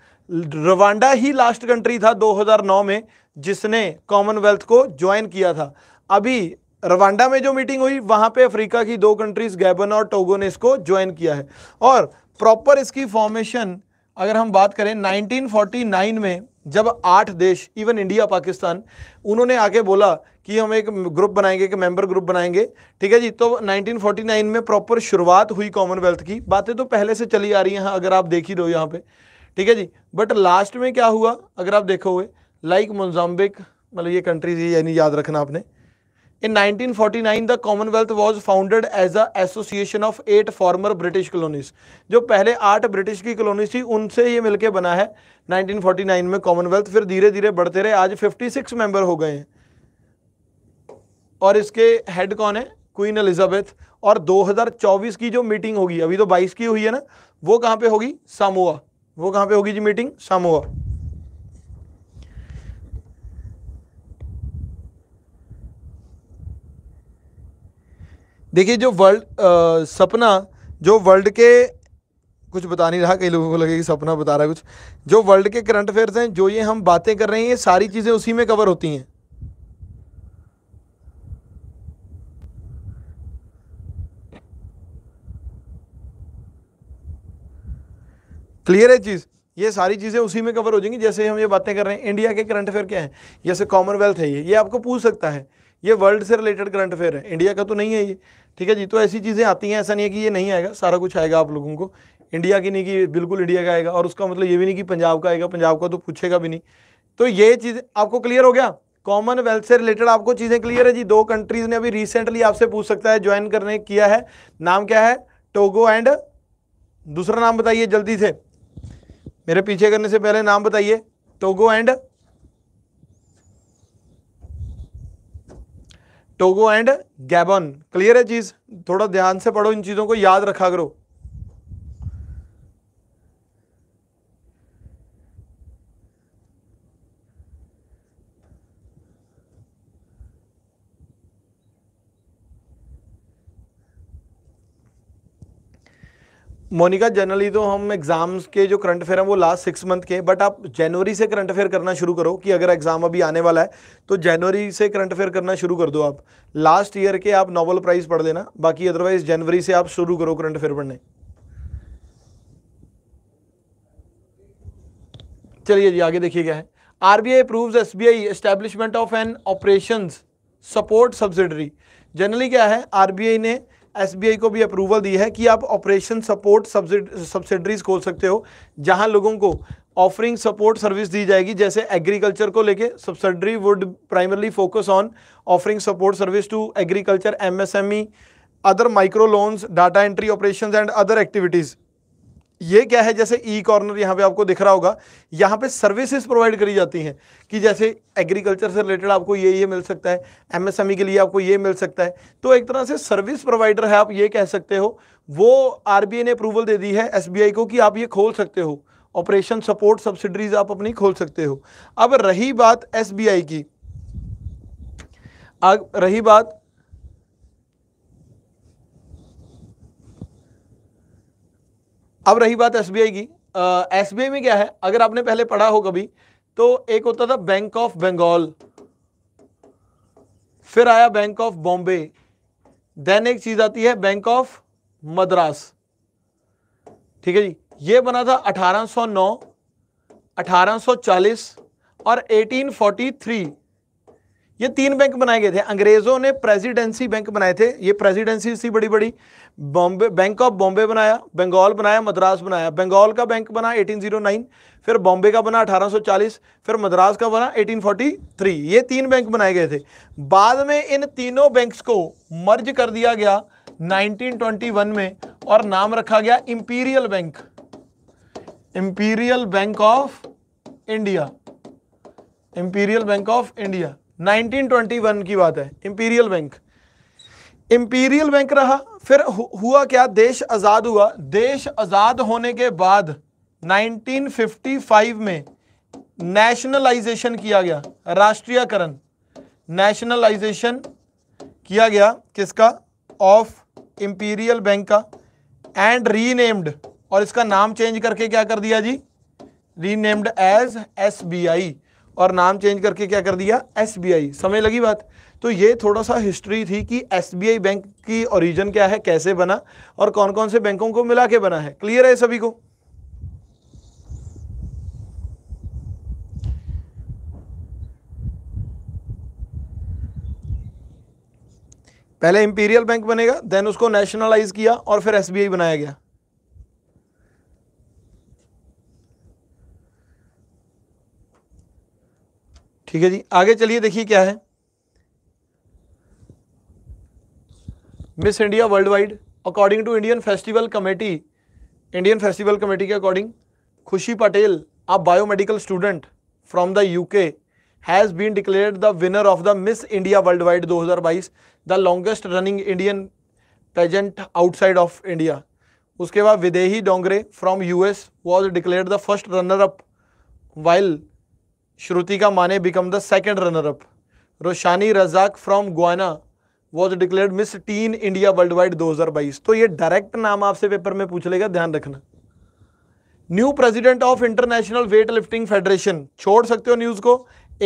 रवांडा ही लास्ट कंट्री था 2009 में जिसने कॉमनवेल्थ को ज्वाइन किया था अभी रवांडा में जो मीटिंग हुई वहाँ पे अफ्रीका की दो कंट्रीज गैबन और टोगो ने इसको ज्वाइन किया है और प्रॉपर इसकी फॉर्मेशन अगर हम बात करें 1949 में जब आठ देश इवन इंडिया पाकिस्तान उन्होंने आके बोला कि हम एक ग्रुप बनाएंगे कि मेंबर ग्रुप बनाएंगे ठीक है जी तो 1949 में प्रॉपर शुरुआत हुई कॉमनवेल्थ की बातें तो पहले से चली आ रही हैं अगर आप देख ही दो यहाँ पे ठीक है जी बट लास्ट में क्या हुआ अगर आप देखोगे लाइक मोजाम्बिक मतलब ये कंट्रीज यानी याद रखना आपने In 1949 the Commonwealth was founded as a association of eight former British colonies. जो पहले आठ ब्रिटिश की कॉलोनी थी उनसे ये मिलके बना है 1949 में कॉमनवेल्थ फिर धीरे धीरे बढ़ते रहे आज 56 सिक्स मेंबर हो गए हैं और इसके हेड कौन है क्वीन एलिजाबेथ और 2024 की जो मीटिंग होगी अभी तो 22 की हुई है ना वो कहाँ पे होगी सामोआ वो कहाँ पे होगी जी मीटिंग सामोआ देखिए जो वर्ल्ड आ, सपना जो वर्ल्ड के कुछ बता नहीं रहा कई लोगों को लगे कि सपना बता रहा कुछ जो वर्ल्ड के करंट अफेयर्स हैं जो ये हम बातें कर रहे हैं ये सारी चीज़ें उसी में कवर होती हैं क्लियर है चीज़ ये सारी चीज़ें उसी में कवर हो जाएंगी जैसे हम ये बातें कर रहे हैं इंडिया के करंट अफेयर क्या है जैसे कॉमनवेल्थ है ये ये आपको पूछ सकता है ये वर्ल्ड से रिलेटेड करंट अफेयर है इंडिया का तो नहीं है ये ठीक है जी तो ऐसी चीज़ें आती हैं ऐसा नहीं है कि ये नहीं आएगा सारा कुछ आएगा आप लोगों को इंडिया की नहीं कि बिल्कुल इंडिया का आएगा और उसका मतलब ये भी नहीं कि पंजाब का आएगा पंजाब का तो पूछेगा भी नहीं तो ये चीज़ आपको क्लियर हो गया कॉमनवेल्थ से रिलेटेड आपको चीज़ें क्लियर है जी दो कंट्रीज़ ने अभी रिसेंटली आपसे पूछ सकता है ज्वाइन करने किया है नाम क्या है टोगो एंड दूसरा नाम बताइए जल्दी से मेरे पीछे करने से पहले नाम बताइए Togo and Togo and Gabon clear है चीज़ थोड़ा ध्यान से पढ़ो इन चीज़ों को याद रखा करो मोनिका जनरली तो हम एग्ज़ाम्स के जो करंट अफेयर हैं वो लास्ट सिक्स मंथ के बट आप जनवरी से करंट अफेयर करना शुरू करो कि अगर एग्ज़ाम अभी आने वाला है तो जनवरी से करंट अफेयर करना शुरू कर दो आप लास्ट ईयर के आप नोबल प्राइज़ पढ़ लेना बाकी अदरवाइज जनवरी से आप शुरू करो करंट अफेयर पढ़ने चलिए जी आगे देखिए क्या है R B I approve S B I establishment of an operation support subsidiary generally क्या है आर बी आई ने एसबीआई को भी अप्रूवल दी है कि आप ऑपरेशन सपोर्ट सब्सिडरीज खोल सकते हो जहां लोगों को ऑफरिंग सपोर्ट सर्विस दी जाएगी जैसे एग्रीकल्चर को लेके subsidiary would primarily focus on offering support service to agriculture MSME other micro loans data entry operations and other activities ये क्या है जैसे ई e कॉर्नर यहाँ पे आपको दिख रहा होगा यहाँ पे सर्विसेज प्रोवाइड करी जाती हैं कि जैसे एग्रीकल्चर से रिलेटेड आपको ये ये मिल सकता है एमएसएमई e के लिए आपको ये मिल सकता है तो एक तरह से सर्विस प्रोवाइडर है आप ये कह सकते हो वो आरबीआई ने अप्रूवल दे दी है एसबीआई को कि आप ये खोल सकते हो ऑपरेशन सपोर्ट सब्सिडरीज आप अपनी खोल सकते हो अब रही बात एस की अब रही बात अब रही बात एस की एस uh, में क्या है अगर आपने पहले पढ़ा हो कभी तो एक होता था बैंक ऑफ बंगाल फिर आया बैंक ऑफ बॉम्बे देन एक चीज आती है बैंक ऑफ मद्रास ठीक है जी ये बना था 1809 1840 और 1843 ये तीन बैंक बनाए गए थे अंग्रेजों ने प्रेसिडेंसी बैंक बनाए थे ये प्रेसिडेंसी थी बड़ी बड़ी बॉम्बे बैंक ऑफ बॉम्बे बनाया बंगाल बनाया मद्रास बनाया बंगाल का बैंक बना 1809 फिर बॉम्बे का बना 1840 फिर मद्रास का बना 1843 ये तीन बैंक बनाए गए थे बाद में इन तीनों बैंक्स को मर्ज कर दिया गया नाइनटीन में और नाम रखा गया Imperial Bank Imperial Bank of India Imperial Bank of India 1921 की बात है इंपीरियल बैंक इंपीरियल बैंक रहा फिर हुआ क्या देश आज़ाद हुआ देश आज़ाद होने के बाद 1955 में नेशनलाइजेशन किया गया राष्ट्रीयकरण नेशनलाइजेशन किया गया किसका ऑफ इंपीरियल बैंक का एंड रीनेम्ड और इसका नाम चेंज करके क्या कर दिया जी रीनेम्ड एज एसबीआई और नाम चेंज करके क्या कर दिया एसबीआई समय लगी बात तो ये थोड़ा सा हिस्ट्री थी कि एस बैंक की ओरिजिन क्या है कैसे बना और कौन कौन से बैंकों को मिला के बना है क्लियर है सभी को पहले इंपीरियल बैंक बनेगा देन उसको नेशनलाइज किया और फिर एसबीआई बनाया गया ठीक है जी आगे चलिए देखिए क्या है Miss India Worldwide according to Indian Festival Committee Indian Festival Committee के according Khushi Patel a biomedical student from the UK has been declared the winner of the Miss India Worldwide 2022 the longest running Indian pageant outside of India उसके बाद Videhi Dongre from US was declared the first runner up while Shrutika Mane become the second runner up Roshni Razak from Guana was declared Miss Teen India Worldwide बाईस तो ये direct नाम आपसे paper में पूछ लेगा ध्यान रखना new president of International Weightlifting Federation छोड़ सकते हो न्यूज़ को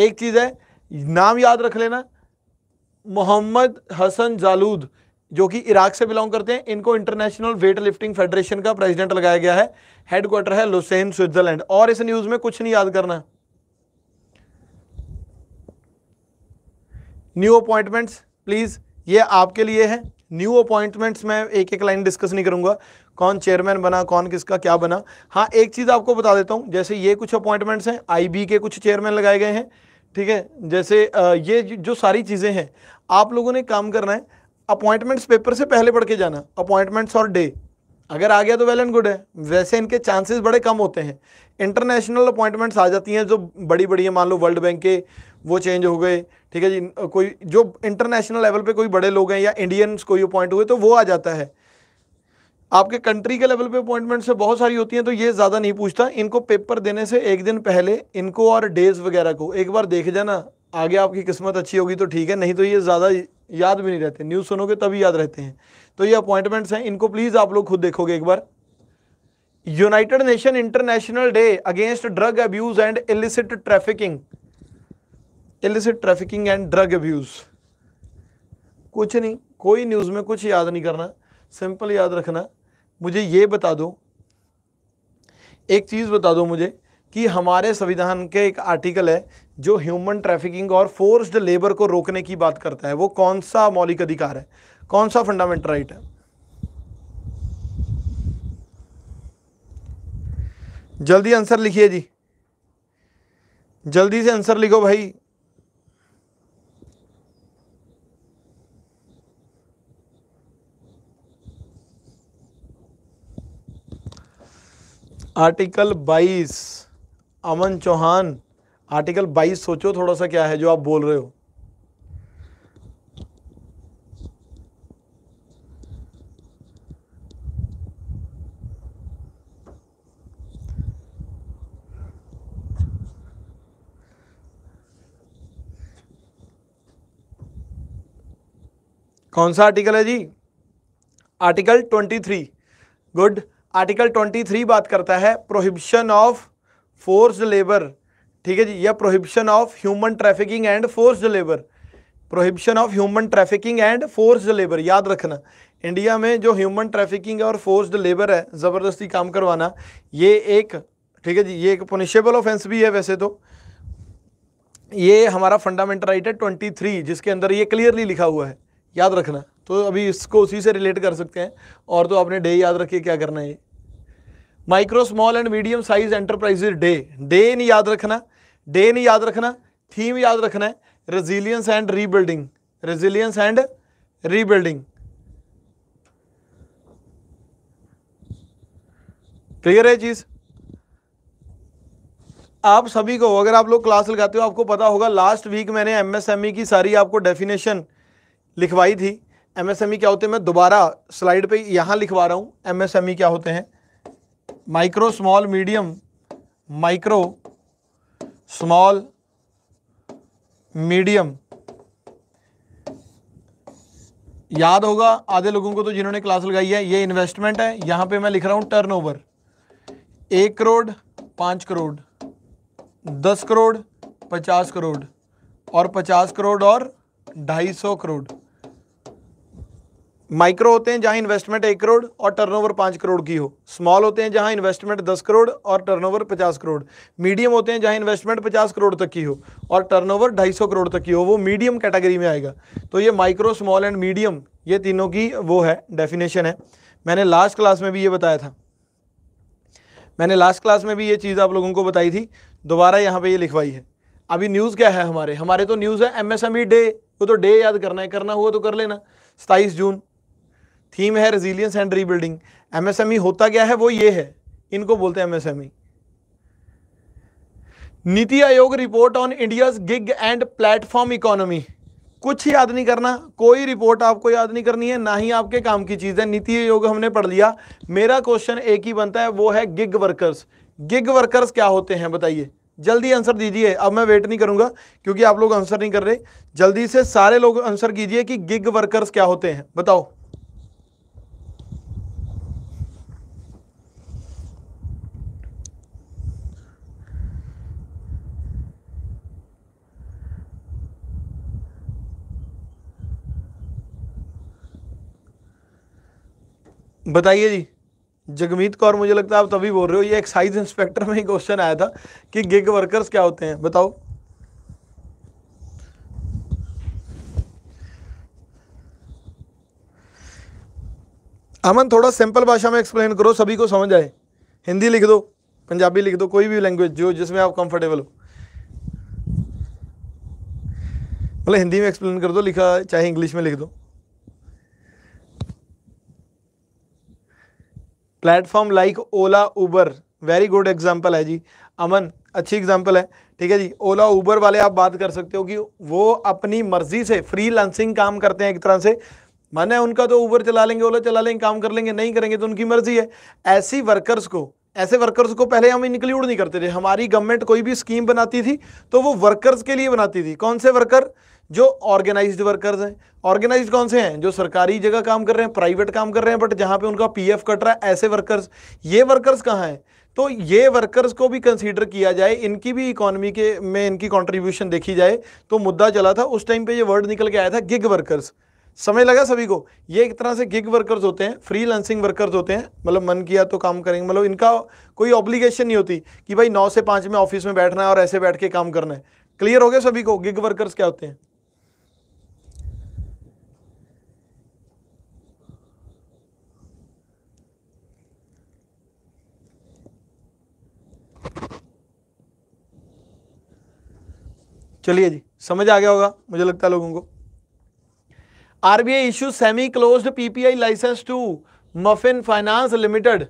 एक चीज़ है नाम याद रख लेना मोहम्मद हसन जालूद जो कि इराक से बिलोंग करते हैं इनको इंटरनेशनल वेट लिफ्टिंग फेडरेशन का प्रेसिडेंट लगाया गया है हेडक्वार्टर है लुसेन स्विट्जरलैंड और इस न्यूज़ में कुछ नहीं याद करना न्यू अपॉइंटमेंट्स प्लीज़ ये आपके लिए है न्यू अपॉइंटमेंट्स मैं एक एक लाइन डिस्कस नहीं करूंगा कौन चेयरमैन बना कौन किसका क्या बना हाँ एक चीज़ आपको बता देता हूँ जैसे ये कुछ अपॉइंटमेंट्स हैं आई के कुछ चेयरमैन लगाए गए हैं ठीक है जैसे ये जो सारी चीज़ें हैं आप लोगों ने काम करना है अपॉइंटमेंट्स पेपर से पहले पढ़ के जाना अपॉइंटमेंट्स और डे अगर आ गया तो वेल एंड गुड है वैसे इनके चांसेस बड़े कम होते हैं इंटरनेशनल अपॉइंटमेंट्स आ जाती हैं जो बड़ी बड़ी है मान लो वर्ल्ड बैंक के वो चेंज हो गए ठीक है जी कोई जो इंटरनेशनल लेवल पे कोई बड़े लोग हैं या इंडियंस कोई अपॉइंट हुए तो वो आ जाता है आपके कंट्री के लेवल पे अपॉइंटमेंट से बहुत सारी होती हैं तो ये ज़्यादा नहीं पूछता इनको पेपर देने से एक दिन पहले इनको और डेज वगैरह को एक बार देख जाना आगे आपकी किस्मत अच्छी होगी तो ठीक है नहीं तो ये ज़्यादा याद भी नहीं रहते न्यूज़ सुनोगे तभी याद रहते हैं तो ये अपॉइंटमेंट्स हैं इनको प्लीज़ आप लोग खुद देखोगे एक बार United Nation International Day against drug abuse and illicit trafficking illicit trafficking and drug abuse कुछ नहीं कोई न्यूज़ में कुछ याद नहीं करना सिंपल याद रखना मुझे ये बता दो एक चीज़ बता दो मुझे कि हमारे संविधान के एक आर्टिकल है जो ह्यूमन ट्रैफिकिंग और फोर्स्ड लेबर को रोकने की बात करता है वो कौन सा मौलिक अधिकार है कौन सा फंडामेंटल राइट है जल्दी आंसर लिखिए जी जल्दी से आंसर लिखो भाई आर्टिकल 22 अमन चौहान आर्टिकल 22 सोचो थोड़ा सा क्या है जो आप बोल रहे हो कौन सा आर्टिकल है जी आर्टिकल 23 गुड आर्टिकल 23 बात करता है प्रोहिबिशन ऑफ फोर्स लेबर ठीक है जी या prohibition of human trafficking and force labour prohibition of human trafficking and force labour याद रखना इंडिया में जो ह्यूमन ट्रैफिकिंग और फोर्स लेबर है ज़बरदस्ती काम करवाना ये एक ठीक है जी ये एक पनिशेबल ऑफेंस भी है वैसे तो ये हमारा फंडामेंटल राइट है ट्वेंटी थ्री जिसके अंदर ये क्लियरली लिखा हुआ है याद रखना तो अभी इसको उसी से रिलेट कर सकते हैं और तो आपने डे याद रखिए क्या करना है micro small and medium size enterprises day day नहीं याद रखना डे नहीं याद रखना थीम याद रखना है resilience and rebuilding resilience and rebuilding clear है चीज आप सभी को अगर आप लोग क्लास लगाते हो आपको पता होगा लास्ट वीक मैंने एमएसएमई e की सारी आपको डेफिनेशन लिखवाई थी एमएसएमई e क्या होते हैं मैं दोबारा स्लाइड पे यहां लिखवा रहा हूं एमएसएमई e क्या होते हैं micro small medium micro small medium याद होगा आधे लोगों को तो जिन्होंने क्लास लगाई है ये इन्वेस्टमेंट है यहां पे मैं लिख रहा हूं टर्नओवर एक करोड़ पांच करोड़ दस करोड़ पचास करोड़ और पचास करोड़ और ढाई सौ करोड़ माइक्रो होते हैं जहां इन्वेस्टमेंट एक करोड़ और टर्नओवर पाँच करोड़ की हो स्मॉल होते हैं जहां इन्वेस्टमेंट दस करोड़ और टर्नओवर पचास करोड़ मीडियम होते हैं जहां इन्वेस्टमेंट पचास करोड़ तक की हो और टर्नओवर ढाई सौ करोड़ तक की हो वो मीडियम कैटेगरी में आएगा तो ये माइक्रो स्मॉल एंड मीडियम ये तीनों की वो है डेफिनेशन है मैंने लास्ट क्लास में भी ये बताया था मैंने लास्ट क्लास में भी ये चीज़ आप लोगों को बताई थी दोबारा यहाँ पर ये लिखवाई है अभी न्यूज़ क्या है हमारे हमारे तो न्यूज़ है एम डे e वो तो डे याद करना है करना हुआ तो कर लेना सताईस जून थीम है रेजिलियंस एंड रीबिल्डिंग एमएसएमई होता क्या है वो ये है इनको बोलते हैं MSME e। NITI Aayog report on India's gig and platform economy कुछ याद नहीं करना कोई रिपोर्ट आपको याद नहीं करनी है ना ही आपके काम की चीज़ है नीति आयोग हमने पढ़ लिया मेरा क्वेश्चन एक ही बनता है वो है गिग वर्कर्स गिग वर्कर्स क्या होते हैं बताइए जल्दी आंसर दीजिए अब मैं वेट नहीं करूंगा क्योंकि आप लोग आंसर नहीं कर रहे जल्दी से सारे लोग आंसर कीजिए कि गिग वर्कर्स क्या होते हैं बताओ बताइए जी जगमीत कौर मुझे लगता है आप तभी बोल रहे हो ये एक्साइज इंस्पेक्टर में ही क्वेश्चन आया था कि गिग वर्कर्स क्या होते हैं बताओ अमन थोड़ा सिंपल भाषा में एक्सप्लेन करो सभी को समझ आए हिंदी लिख दो पंजाबी लिख दो कोई भी लैंग्वेज जो जिसमें आप कंफर्टेबल हो मतलब हिंदी में एक्सप्लेन कर दो लिखा चाहे इंग्लिश में लिख दो platform like Ola Uber very good example है जी अमन अच्छी एग्जाम्पल है ठीक है जी ओला उबर वाले आप बात कर सकते हो कि वो अपनी मर्जी से फ्री लांसिंग काम करते हैं एक तरह से मन है उनका तो उबर चला लेंगे ओला चला लेंगे काम कर लेंगे नहीं करेंगे तो उनकी मर्जी है ऐसी वर्कर्स को ऐसे वर्कर्स को पहले हम इंक्लूड नहीं करते थे हमारी गवर्नमेंट कोई भी स्कीम बनाती थी तो वो वर्कर्स के लिए बनाती थी कौन से वर्कर जो ऑर्गेनाइज्ड वर्कर्स हैं ऑर्गेनाइज्ड कौन से हैं जो सरकारी जगह काम कर रहे हैं प्राइवेट काम कर रहे हैं बट जहां पे उनका पीएफ कट रहा है ऐसे वर्कर्स ये वर्कर्स कहाँ हैं तो ये वर्कर्स को भी कंसीडर किया जाए इनकी भी इकोनॉमी के में इनकी कंट्रीब्यूशन देखी जाए तो मुद्दा चला था उस टाइम पे ये वर्ड निकल के आया था गिग वर्कर्स समय लगा सभी को ये एक तरह से गिग वर्कर्स होते हैं फ्री लंसिंग वर्कर्स होते हैं मतलब मन किया तो काम करेंगे मतलब इनका कोई ऑब्लिगेशन नहीं होती कि भाई नौ से पाँच में ऑफिस में बैठना है और ऐसे बैठ के काम करना है क्लियर हो गया सभी को गिग वर्कर्स क्या होते हैं चलिए जी समझ आ गया होगा मुझे लगता है लोगों को RBI issue semi close PPI licence to Muffin Finance Limited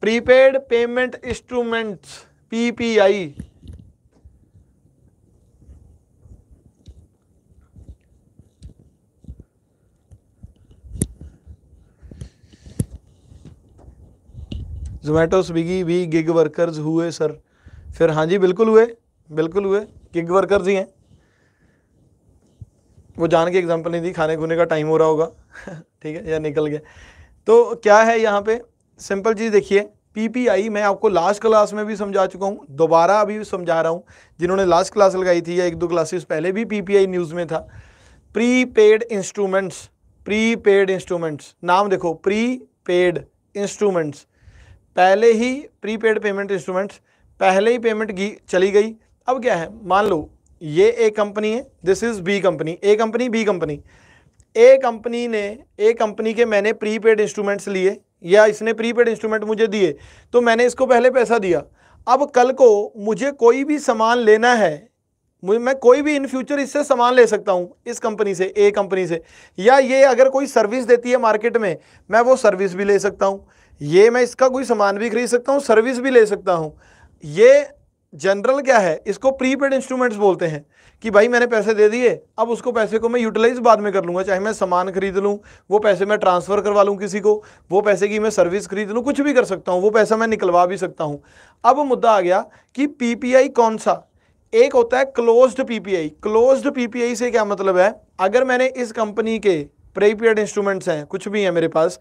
prepaid payment instruments PPI Zomato Swiggy भी गिग वर्कर्स हुए सर फिर हाँ जी बिल्कुल हुए बिल्कुल हुए गिग वर्कर्स ही हैं वो जान के एग्जांपल नहीं दी खाने खुने का टाइम हो रहा होगा ठीक है या निकल गया तो क्या है यहाँ पे सिंपल चीज़ देखिए पीपीआई मैं आपको लास्ट क्लास में भी समझा चुका हूँ दोबारा अभी समझा रहा हूँ जिन्होंने लास्ट क्लास लगाई थी या एक दो क्लासेस पहले भी पीपीआई न्यूज़ में था prepaid instruments prepaid instruments नाम देखो प्री पेड इंस्ट्रूमेंट्स पहले ही प्री पेड पेमेंट इंस्ट्रूमेंट्स पहले ही पेमेंट चली गई अब क्या है मान लो ये ए कंपनी है this is B company A company B company A company ने ए कंपनी के मैंने प्री पेड इंस्ट्रूमेंट्स लिए या इसने प्री पेड इंस्ट्रूमेंट मुझे दिए तो मैंने इसको पहले पैसा दिया अब कल को मुझे कोई भी सामान लेना है मुझे मैं कोई भी इन फ्यूचर इससे सामान ले सकता हूँ इस कंपनी से ए कंपनी से या ये अगर कोई सर्विस देती है मार्केट में मैं वो सर्विस भी ले सकता हूँ ये मैं इसका कोई सामान भी खरीद सकता हूँ सर्विस भी ले सकता हूँ ये जनरल क्या है इसको प्रीपेड इंस्ट्रूमेंट्स बोलते हैं कि भाई मैंने पैसे दे दिए अब उसको पैसे को मैं यूटिलाइज बाद में कर लूँगा चाहे मैं सामान खरीद लूँ वो पैसे मैं ट्रांसफ़र करवा लूँ किसी को वो पैसे की मैं सर्विस खरीद लूँ कुछ भी कर सकता हूँ वो पैसा मैं निकलवा भी सकता हूँ अब मुद्दा आ गया कि पीपीआई कौन सा एक होता है क्लोज्ड पीपीआई क्लोज्ड पीपीआई से क्या मतलब है अगर मैंने इस कंपनी के प्रीपेड इंस्ट्रूमेंट्स हैं कुछ भी हैं मेरे पास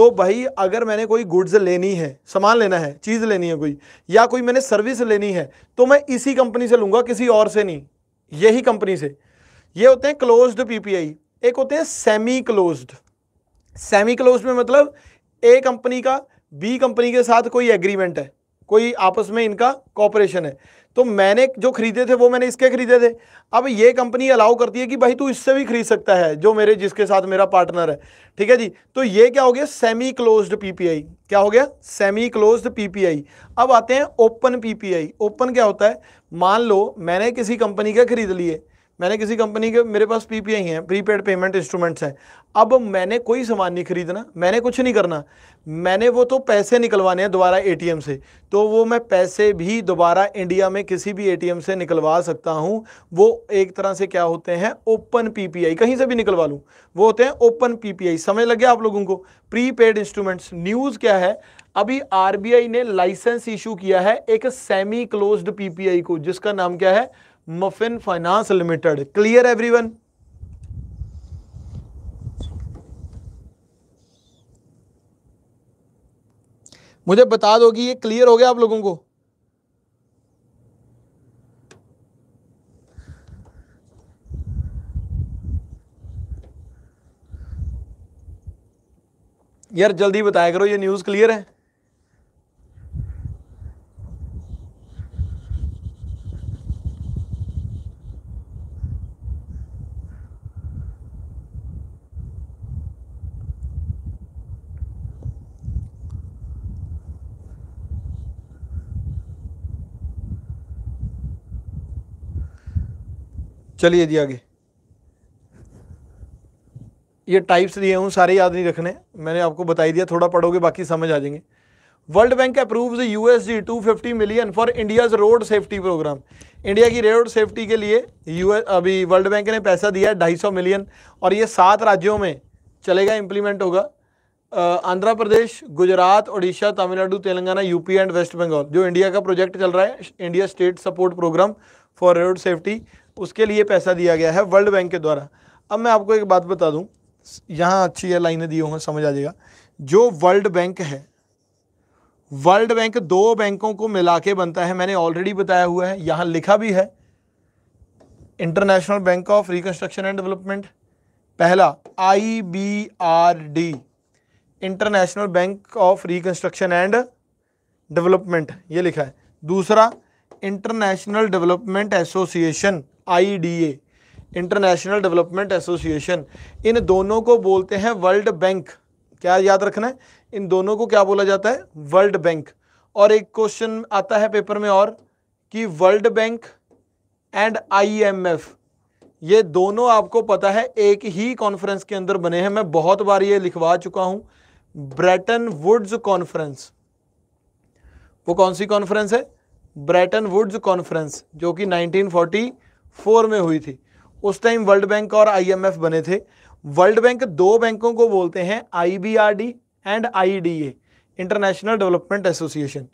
तो भाई अगर मैंने कोई गुड्स लेनी है सामान लेना है चीज़ लेनी है कोई या कोई मैंने सर्विस लेनी है तो मैं इसी कंपनी से लूंगा किसी और से नहीं यही कंपनी से ये होते हैं क्लोज्ड पीपीआई एक होते हैं सेमी क्लोज्ड सेमी क्लोज्ड में मतलब ए कंपनी का बी कंपनी के साथ कोई एग्रीमेंट है कोई आपस में इनका कॉपरेशन है तो मैंने जो खरीदे थे वो मैंने इसके खरीदे थे अब ये कंपनी अलाउ करती है कि भाई तू इससे भी खरीद सकता है जो मेरे जिसके साथ मेरा पार्टनर है ठीक है जी तो ये क्या हो गया सेमी क्लोज्ड पीपीआई क्या हो गया सेमी क्लोज्ड पीपीआई अब आते हैं ओपन पीपीआई ओपन क्या होता है मान लो मैंने किसी कंपनी का खरीद लिए मैंने किसी कंपनी के मेरे पास पीपीआई हैं प्रीपेड पेमेंट इंस्ट्रूमेंट्स हैं अब मैंने कोई सामान नहीं खरीदना मैंने कुछ नहीं करना मैंने वो तो पैसे निकलवाने हैं दोबारा एटीएम से तो वो मैं पैसे भी दोबारा इंडिया में किसी भी एटीएम से निकलवा सकता हूँ वो एक तरह से क्या होते हैं ओपन पीपीआई कहीं से भी निकलवा लूँ वो होते हैं ओपन पीपीआई समझ लग गया आप लोगों को प्रीपेड इंस्ट्रूमेंट्स न्यूज़ क्या है अभी आरबीआई ने लाइसेंस इशू किया है एक सेमी क्लोज्ड पीपीआई को जिसका नाम क्या है Muffin Finance Limited clear everyone मुझे बता दो कि ये क्लियर हो गया आप लोगों को यार जल्दी बताया करो ये न्यूज़ क्लियर है चलिए जी आगे ये टाइप्स दिए हूँ सारे याद नहीं रखने मैंने आपको बताई दिया थोड़ा पढ़ोगे बाकी समझ आ जाएंगे World Bank approves USD 250 million for India's road safety programme India की रोड सेफ्टी के लिए यूएस अभी वर्ल्ड बैंक ने पैसा दिया है ढाई मिलियन और ये सात राज्यों में चलेगा इम्प्लीमेंट होगा Andhra Pradesh Gujarat Orissa Tamil Nadu Telangana UP and West Bengal जो इंडिया का प्रोजेक्ट चल रहा है India state support programme for road safety उसके लिए पैसा दिया गया है वर्ल्ड बैंक के द्वारा अब मैं आपको एक बात बता दूं यहाँ अच्छी है लाइनें दी हुई समझ आ जाएगा जो वर्ल्ड बैंक है वर्ल्ड बैंक दो बैंकों को मिला के बनता है मैंने ऑलरेडी बताया हुआ है यहाँ लिखा भी है International Bank of Reconstruction and Development पहला I B R D International Bank of Reconstruction and Development ये लिखा है दूसरा International Development Association IDA International Development Association इन दोनों को बोलते हैं वर्ल्ड बैंक क्या याद रखना है इन दोनों को क्या बोला जाता है वर्ल्ड बैंक और एक क्वेश्चन आता है पेपर में और कि वर्ल्ड बैंक एंड आईएमएफ ये दोनों आपको पता है एक ही कॉन्फ्रेंस के अंदर बने हैं मैं बहुत बार ये लिखवा चुका हूं ब्रैटन वुड्स कॉन्फ्रेंस वो कौन सी कॉन्फ्रेंस है ब्रैटन वुड्स कॉन्फ्रेंस जो कि 1940 फोर में हुई थी उस टाइम वर्ल्ड बैंक और आईएमएफ बने थे वर्ल्ड बैंक दो बैंकों को बोलते हैं IBRD and IDA International Development Association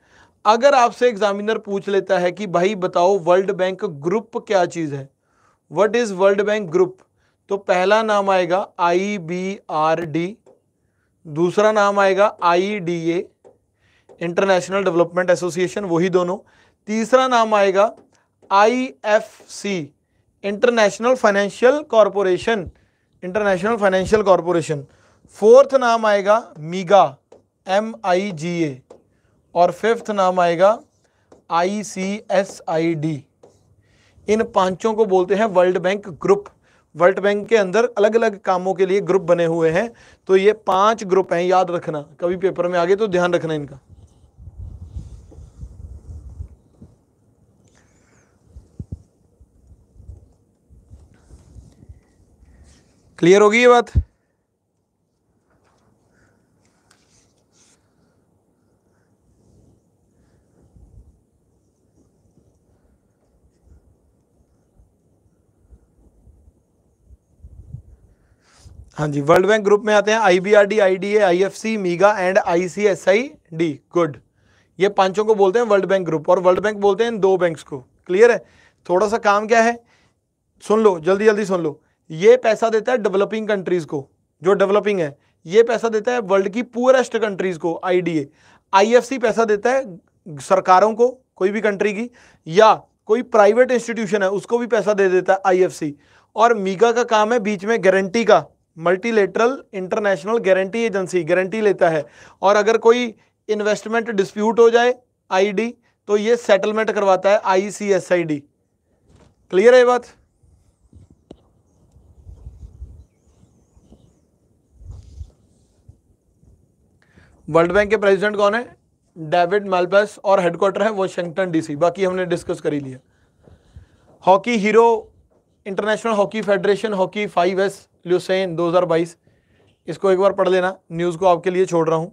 अगर आपसे एग्जामिनर पूछ लेता है कि भाई बताओ वर्ल्ड बैंक ग्रुप क्या चीज़ है what is World Bank group तो पहला नाम आएगा आई बी आर डी दूसरा नाम आएगा I D A International Development Association वही दोनों तीसरा नाम आएगा IFC International Financial Corporation International Financial Corporation fourth नाम आएगा मीगा एम आई जी ए और फिफ्थ नाम आएगा आई सी एस आई डी इन पांचों को बोलते हैं World Bank Group World Bank के अंदर अलग अलग कामों के लिए ग्रुप बने हुए हैं तो ये पांच ग्रुप हैं याद रखना कभी पेपर में आगे तो ध्यान रखना इनका क्लियर होगी ये बात हाँ जी वर्ल्ड बैंक ग्रुप में आते हैं IBRD, IDA, IFC, MIGA and D good ये पांचों को बोलते हैं वर्ल्ड बैंक ग्रुप और वर्ल्ड बैंक बोलते हैं इन दो बैंक्स को क्लियर है थोड़ा सा काम क्या है सुन लो जल्दी जल्दी सुन लो ये पैसा देता है डेवलपिंग कंट्रीज को जो डेवलपिंग है ये पैसा देता है वर्ल्ड की पुअरेस्ट कंट्रीज को आईडीए आईएफसी पैसा देता है सरकारों को कोई भी कंट्री की या कोई प्राइवेट इंस्टीट्यूशन है उसको भी पैसा दे देता है आईएफसी और मीगा का काम है बीच में गारंटी का Multilateral International Guarantee Agency guarantee लेता है और अगर कोई इन्वेस्टमेंट डिस्प्यूट हो जाए आईडी तो ये सेटलमेंट करवाता है आईसीएसआईडी क्लियर है ये बात वर्ल्ड बैंक के प्रेसिडेंट कौन है डेविड मेलबस और हेडक्वार्टर है वॉशिंगटन डीसी बाकी हमने डिस्कस कर ही लिया hockey hero International Hockey Federation hockey five S Lausanne 2022 इसको एक बार पढ़ लेना न्यूज़ को आपके लिए छोड़ रहा हूं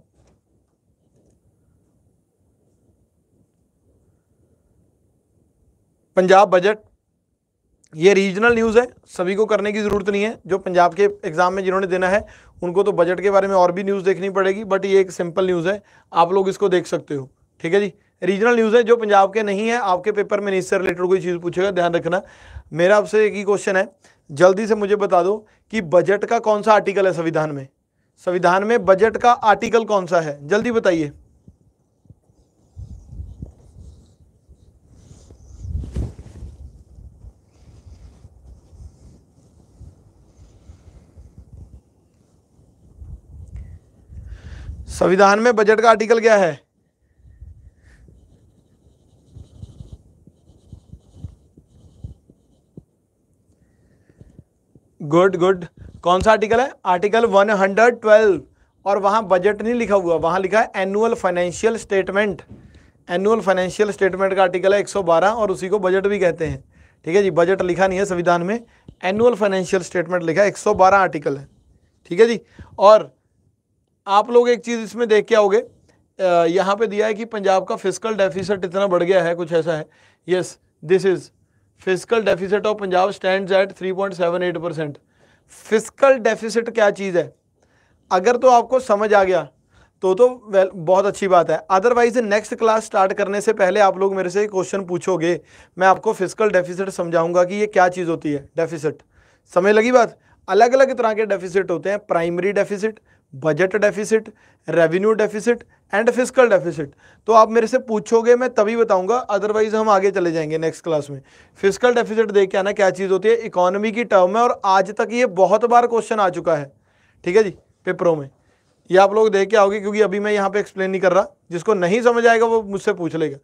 पंजाब बजट ये रीजनल न्यूज़ है सभी को करने की ज़रूरत नहीं है जो पंजाब के एग्ज़ाम में जिन्होंने देना है उनको तो बजट के बारे में और भी न्यूज़ देखनी पड़ेगी बट ये एक सिंपल न्यूज़ है आप लोग इसको देख सकते हो ठीक है जी रीजनल न्यूज़ है जो पंजाब के नहीं है आपके पेपर में नहीं इससे रिलेटेड कोई चीज़ पूछेगा ध्यान रखना मेरा आपसे एक ही क्वेश्चन है जल्दी से मुझे बता दो कि बजट का कौन सा आर्टिकल है संविधान में संविधान में बजट का आर्टिकल कौन सा है जल्दी बताइए संविधान में बजट का आर्टिकल क्या है गुड गुड कौन सा आर्टिकल है आर्टिकल 112 और वहां बजट नहीं लिखा हुआ वहां लिखा है annual financial statement annual financial statement का आर्टिकल है 112 और उसी को बजट भी कहते हैं ठीक है जी बजट लिखा नहीं है संविधान में एनुअल फाइनेंशियल स्टेटमेंट लिखा है 112 आर्टिकल है ठीक है जी और आप लोग एक चीज़ इसमें देख के आओगे यहाँ पे दिया है कि पंजाब का फिजिकल डेफिसिट इतना बढ़ गया है कुछ ऐसा है yes this is physical deficit of Punjab stand at three point seven eight percent physical deficit क्या चीज़ है अगर तो आपको समझ आ गया तो तो वेल बहुत अच्छी बात है अदरवाइज नेक्स्ट क्लास स्टार्ट करने से पहले आप लोग मेरे से क्वेश्चन पूछोगे मैं आपको फिजिकल डेफिसिट समझाऊंगा कि ये क्या चीज़ होती है डेफिसिट समझ लगी बात अलग अलग तरह के डेफिसिट होते हैं primary deficit budget deficit revenue deficit and physical deficit तो आप मेरे से पूछोगे मैं तभी बताऊंगा अदरवाइज हम आगे चले जाएंगे नेक्स्ट क्लास में फिजिकल डेफिसिट देख के आना क्या चीज़ होती है इकोनॉमी की टर्म में और आज तक ये बहुत बार क्वेश्चन आ चुका है ठीक है जी पेपरों में ये आप लोग देख के आओगे क्योंकि अभी मैं यहाँ पे एक्सप्लेन नहीं कर रहा जिसको नहीं समझ आएगा वो मुझसे पूछ लेगा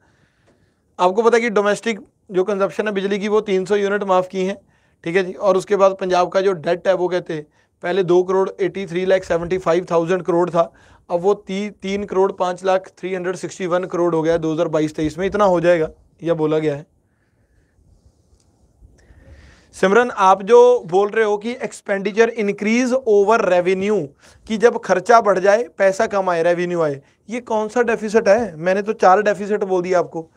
आपको पता है कि डोमेस्टिक जो कंजप्शन है बिजली की वो तीन यूनिट माफ़ की हैं ठीक है जी और उसके बाद पंजाब का जो डेट है वो कहते हैं पहले दो crore eighty three lakh seventy five thousand crore था अब वो ती, तीन करोड़ पाँच lakh three hundred sixty one crore हो गया दो हज़ार बाईस तेईस में इतना हो जाएगा यह बोला गया है सिमरन आप जो बोल रहे हो कि एक्सपेंडिचर इंक्रीज ओवर रेवेन्यू कि जब खर्चा बढ़ जाए पैसा कम आए रेवेन्यू आए ये कौन सा डेफिसिट है मैंने तो चार डेफिसिट बोल दिया आपको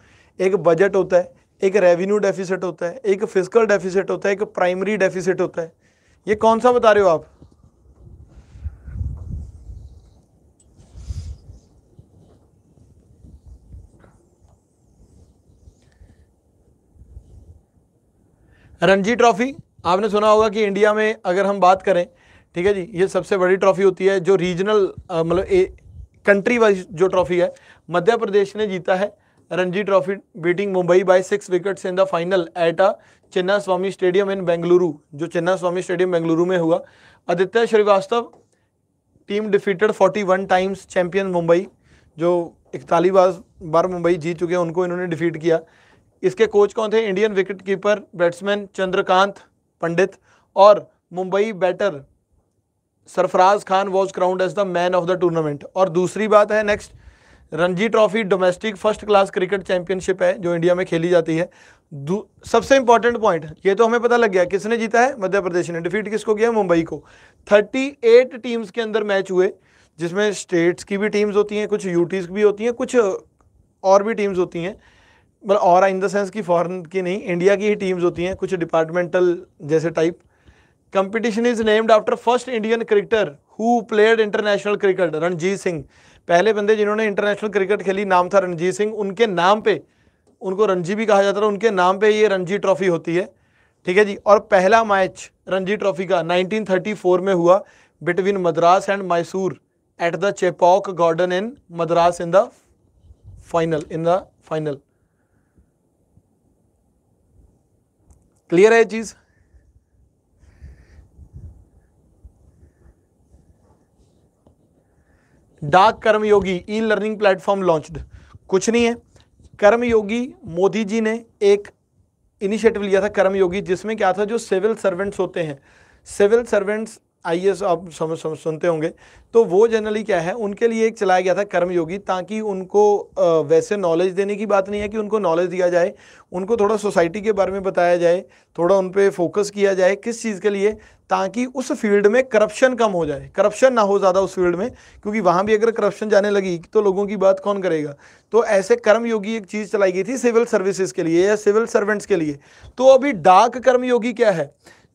एक बजट होता है एक रेवेन्यू डेफिसिट होता है एक फिजिकल डेफिसिट होता है एक प्राइमरी डेफिसिट होता है ये कौन सा बता रहे हो आप रणजी ट्रॉफी आपने सुना होगा कि इंडिया में अगर हम बात करें ठीक है जी ये सबसे बड़ी ट्रॉफी होती है जो रीजनल मतलब कंट्री वाइज जो ट्रॉफी है मध्य प्रदेश ने जीता है Ranji Trophy beating Mumbai by six wickets in the final at a Chinnaswamy stadium in Bengaluru जो चेन्ना स्वामी स्टेडियम बेंगलुरु में हुआ Aditya Shrivastava team defeated 41 times champion Mumbai जो इकतालीस बार बार मुंबई जीत चुके हैं उनको इन्होंने डिफीट किया इसके कोच कौन थे Indian wicketkeeper batsman Chandrakant Pandit और Mumbai batter Sarfaraz Khan was crowned as the man of the tournament और दूसरी बात है next Ranji Trophy domestic first class cricket championship है जो इंडिया में खेली जाती है सबसे इंपॉर्टेंट पॉइंट ये तो हमें पता लग गया किसने जीता है मध्य प्रदेश ने डिफीट किसको किया मुंबई को 38 टीम्स के अंदर मैच हुए जिसमें स्टेट्स की भी टीम्स होती हैं कुछ यूटीज़ भी होती हैं कुछ और भी टीम्स होती हैं मतलब और इन द सेंस कि फॉरेन की नहीं इंडिया की ही टीम्स होती हैं कुछ डिपार्टमेंटल जैसे type competition is named after first Indian cricketer who played international cricket Ranjit Singh पहले बंदे जिन्होंने इंटरनेशनल क्रिकेट खेली नाम था रणजीत सिंह उनके नाम पे उनको रणजी भी कहा जाता था उनके नाम पे ये रणजी ट्रॉफी होती है ठीक है जी और पहला मैच रणजी ट्रॉफी का 1934 में हुआ between Madras and Mysore at the Chepauk garden in Madras in the final in the final clear है चीज Dak Karmayogi e learning platform launched कुछ नहीं है कर्मयोगी मोदी जी ने एक इनिशिएटिव लिया था कर्मयोगी जिसमें क्या था जो सिविल सर्वेंट्स होते हैं सिविल सर्वेंट्स आई आप समझ समझ सुनते होंगे तो वो जनरली क्या है उनके लिए एक चलाया गया था कर्मयोगी ताकि उनको वैसे नॉलेज देने की बात नहीं है कि उनको नॉलेज दिया जाए उनको थोड़ा सोसाइटी के बारे में बताया जाए थोड़ा उन पर फोकस किया जाए किस चीज़ के लिए ताकि उस फील्ड में करप्शन कम हो जाए करप्शन ना हो ज़्यादा उस फील्ड में क्योंकि वहाँ भी अगर करप्शन जाने लगी तो लोगों की बात कौन करेगा तो ऐसे कर्मयोगी एक चीज़ चलाई गई थी सिविल सर्विसेज के लिए या सिविल सर्वेंट्स के लिए तो अभी डाक कर्मयोगी क्या है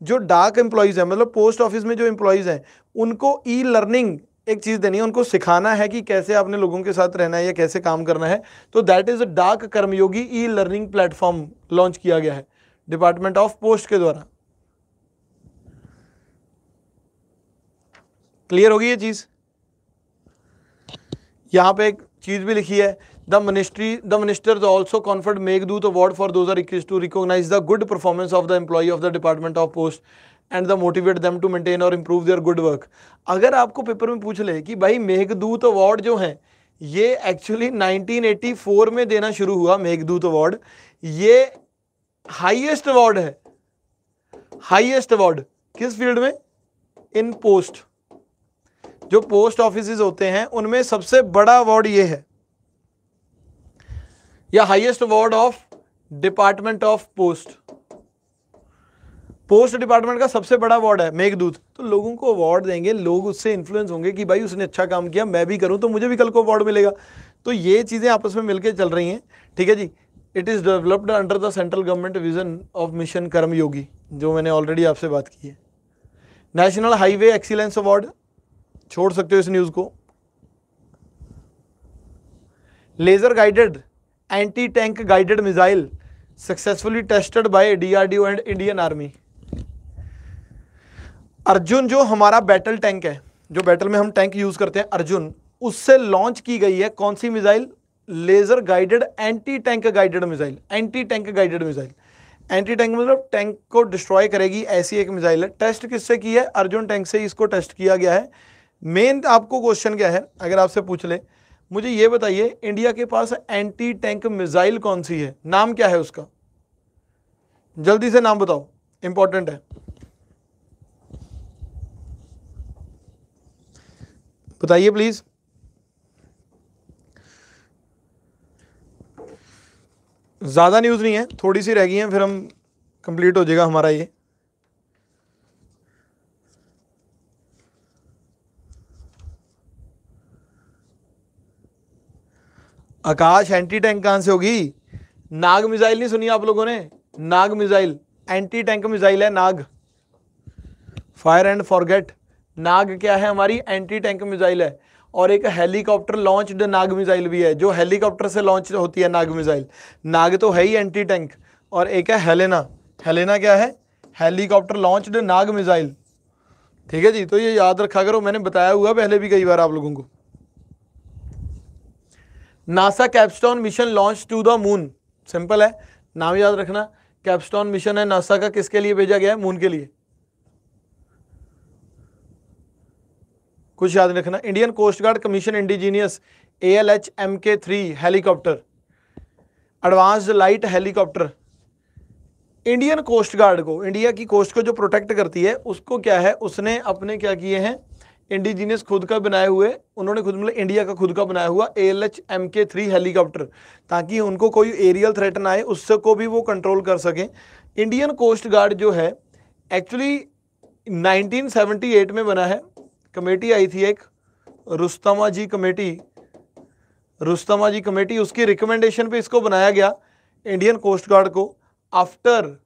जो डाक एम्प्लॉयज़ हैं मतलब पोस्ट ऑफिस में जो एम्प्लॉयज़ हैं उनको ई लर्निंग एक चीज़ देनी है उनको सिखाना है कि कैसे आपने लोगों के साथ रहना है या कैसे काम करना है तो that is a Dak Karmayogi e learning platform launch किया गया है डिपार्टमेंट ऑफ पोस्ट के द्वारा क्लियर होगी ये चीज़ यहाँ पे एक चीज़ भी लिखी है the the ministry minister also the ministers also award for दो हजार इक्कीस to recognize the good performance of the employee of the department of post and the motivate them to maintain और इम्प्रूव देयर गुड वर्क अगर आपको paper में पूछ ले कि भाई मेघदूत अवार्ड जो है ये एक्चुअली 1984 में देना शुरू हुआ मेघदूत अवार्ड ये हाइएस्ट अवार्ड है हाइएस्ट अवार्ड किस फील्ड में इन पोस्ट जो पोस्ट ऑफिस होते हैं उनमें सबसे बड़ा अवार्ड ये है या highest award of department of post post department का सबसे बड़ा अवार्ड है मेघदूत तो लोगों को अवार्ड देंगे लोग उससे इन्फ्लुएंस होंगे कि भाई उसने अच्छा काम किया मैं भी करूं तो मुझे भी कल को अवार्ड मिलेगा तो ये चीज़ें आपस में मिलकर चल रही हैं ठीक है जी it is developed under the central government vision of mission Karmayogi जो मैंने ऑलरेडी आपसे बात की है नेशनल हाईवे एक्सीलेंस अवार्ड छोड़ सकते हो इस न्यूज़ को laser guided anti tank guided missile successfully tested by DRDO and Indian Army Arjun जो हमारा बैटल टैंक है जो बैटल में हम टैंक यूज करते हैं अर्जुन उससे लॉन्च की गई है कौन सी missile laser guided anti tank guided missile anti tank guided missile anti tank मतलब टैंक को डिस्ट्रॉय करेगी ऐसी एक मिसाइल है टेस्ट किससे की है अर्जुन टैंक से इसको टेस्ट किया गया है मेन आपको क्वेश्चन क्या है अगर आपसे पूछ ले मुझे ये बताइए इंडिया के पास एंटी टैंक मिसाइल कौन सी है नाम क्या है उसका जल्दी से नाम बताओ इंपॉर्टेंट है बताइए प्लीज ज़्यादा न्यूज़ नहीं है थोड़ी सी रह गई है फिर हम कंप्लीट हो जाएगा हमारा ये आकाश एंटी टैंक कहाँ से होगी नाग मिसाइल नहीं सुनी आप लोगों ने Nag missile anti tank missile है Nag fire and forget Nag क्या है हमारी एंटी टैंक मिसाइल है और एक हेलीकॉप्टर लॉन्च्ड नाग मिसाइल भी है जो हेलीकॉप्टर से लॉन्च होती है नाग मिसाइल नाग तो है ही एंटी टैंक और एक है हेलेना हेलेना क्या है हेलीकॉप्टर लॉन्च्ड नाग मिसाइल ठीक है जी तो ये याद रखा करो मैंने बताया हुआ पहले भी कई बार आप लोगों को NASA capstone mission launch to the moon simple है नाम याद रखना कैप्स्टोन मिशन है नासा का किसके लिए भेजा गया है मून के लिए कुछ याद रखना Indian coast guard commission indigenous A L H M K three helicopter advanced light helicopter Indian coast guard को इंडिया की कोस्ट को जो प्रोटेक्ट करती है उसको क्या है उसने अपने क्या किए हैं इंडिजीनियस खुद का बनाए हुए उन्होंने खुद मतलब इंडिया का खुद का बनाया हुआ A L H M K three helicopter ताकि उनको कोई एरियल थ्रेट ना आए उससे को भी वो कंट्रोल कर सकें इंडियन कोस्ट गार्ड जो है एक्चुअली 1978 में बना है कमेटी आई थी एक Rustamji committee Rustamji committee उसकी रिकमेंडेशन पे इसको बनाया गया इंडियन कोस्ट गार्ड को आफ्टर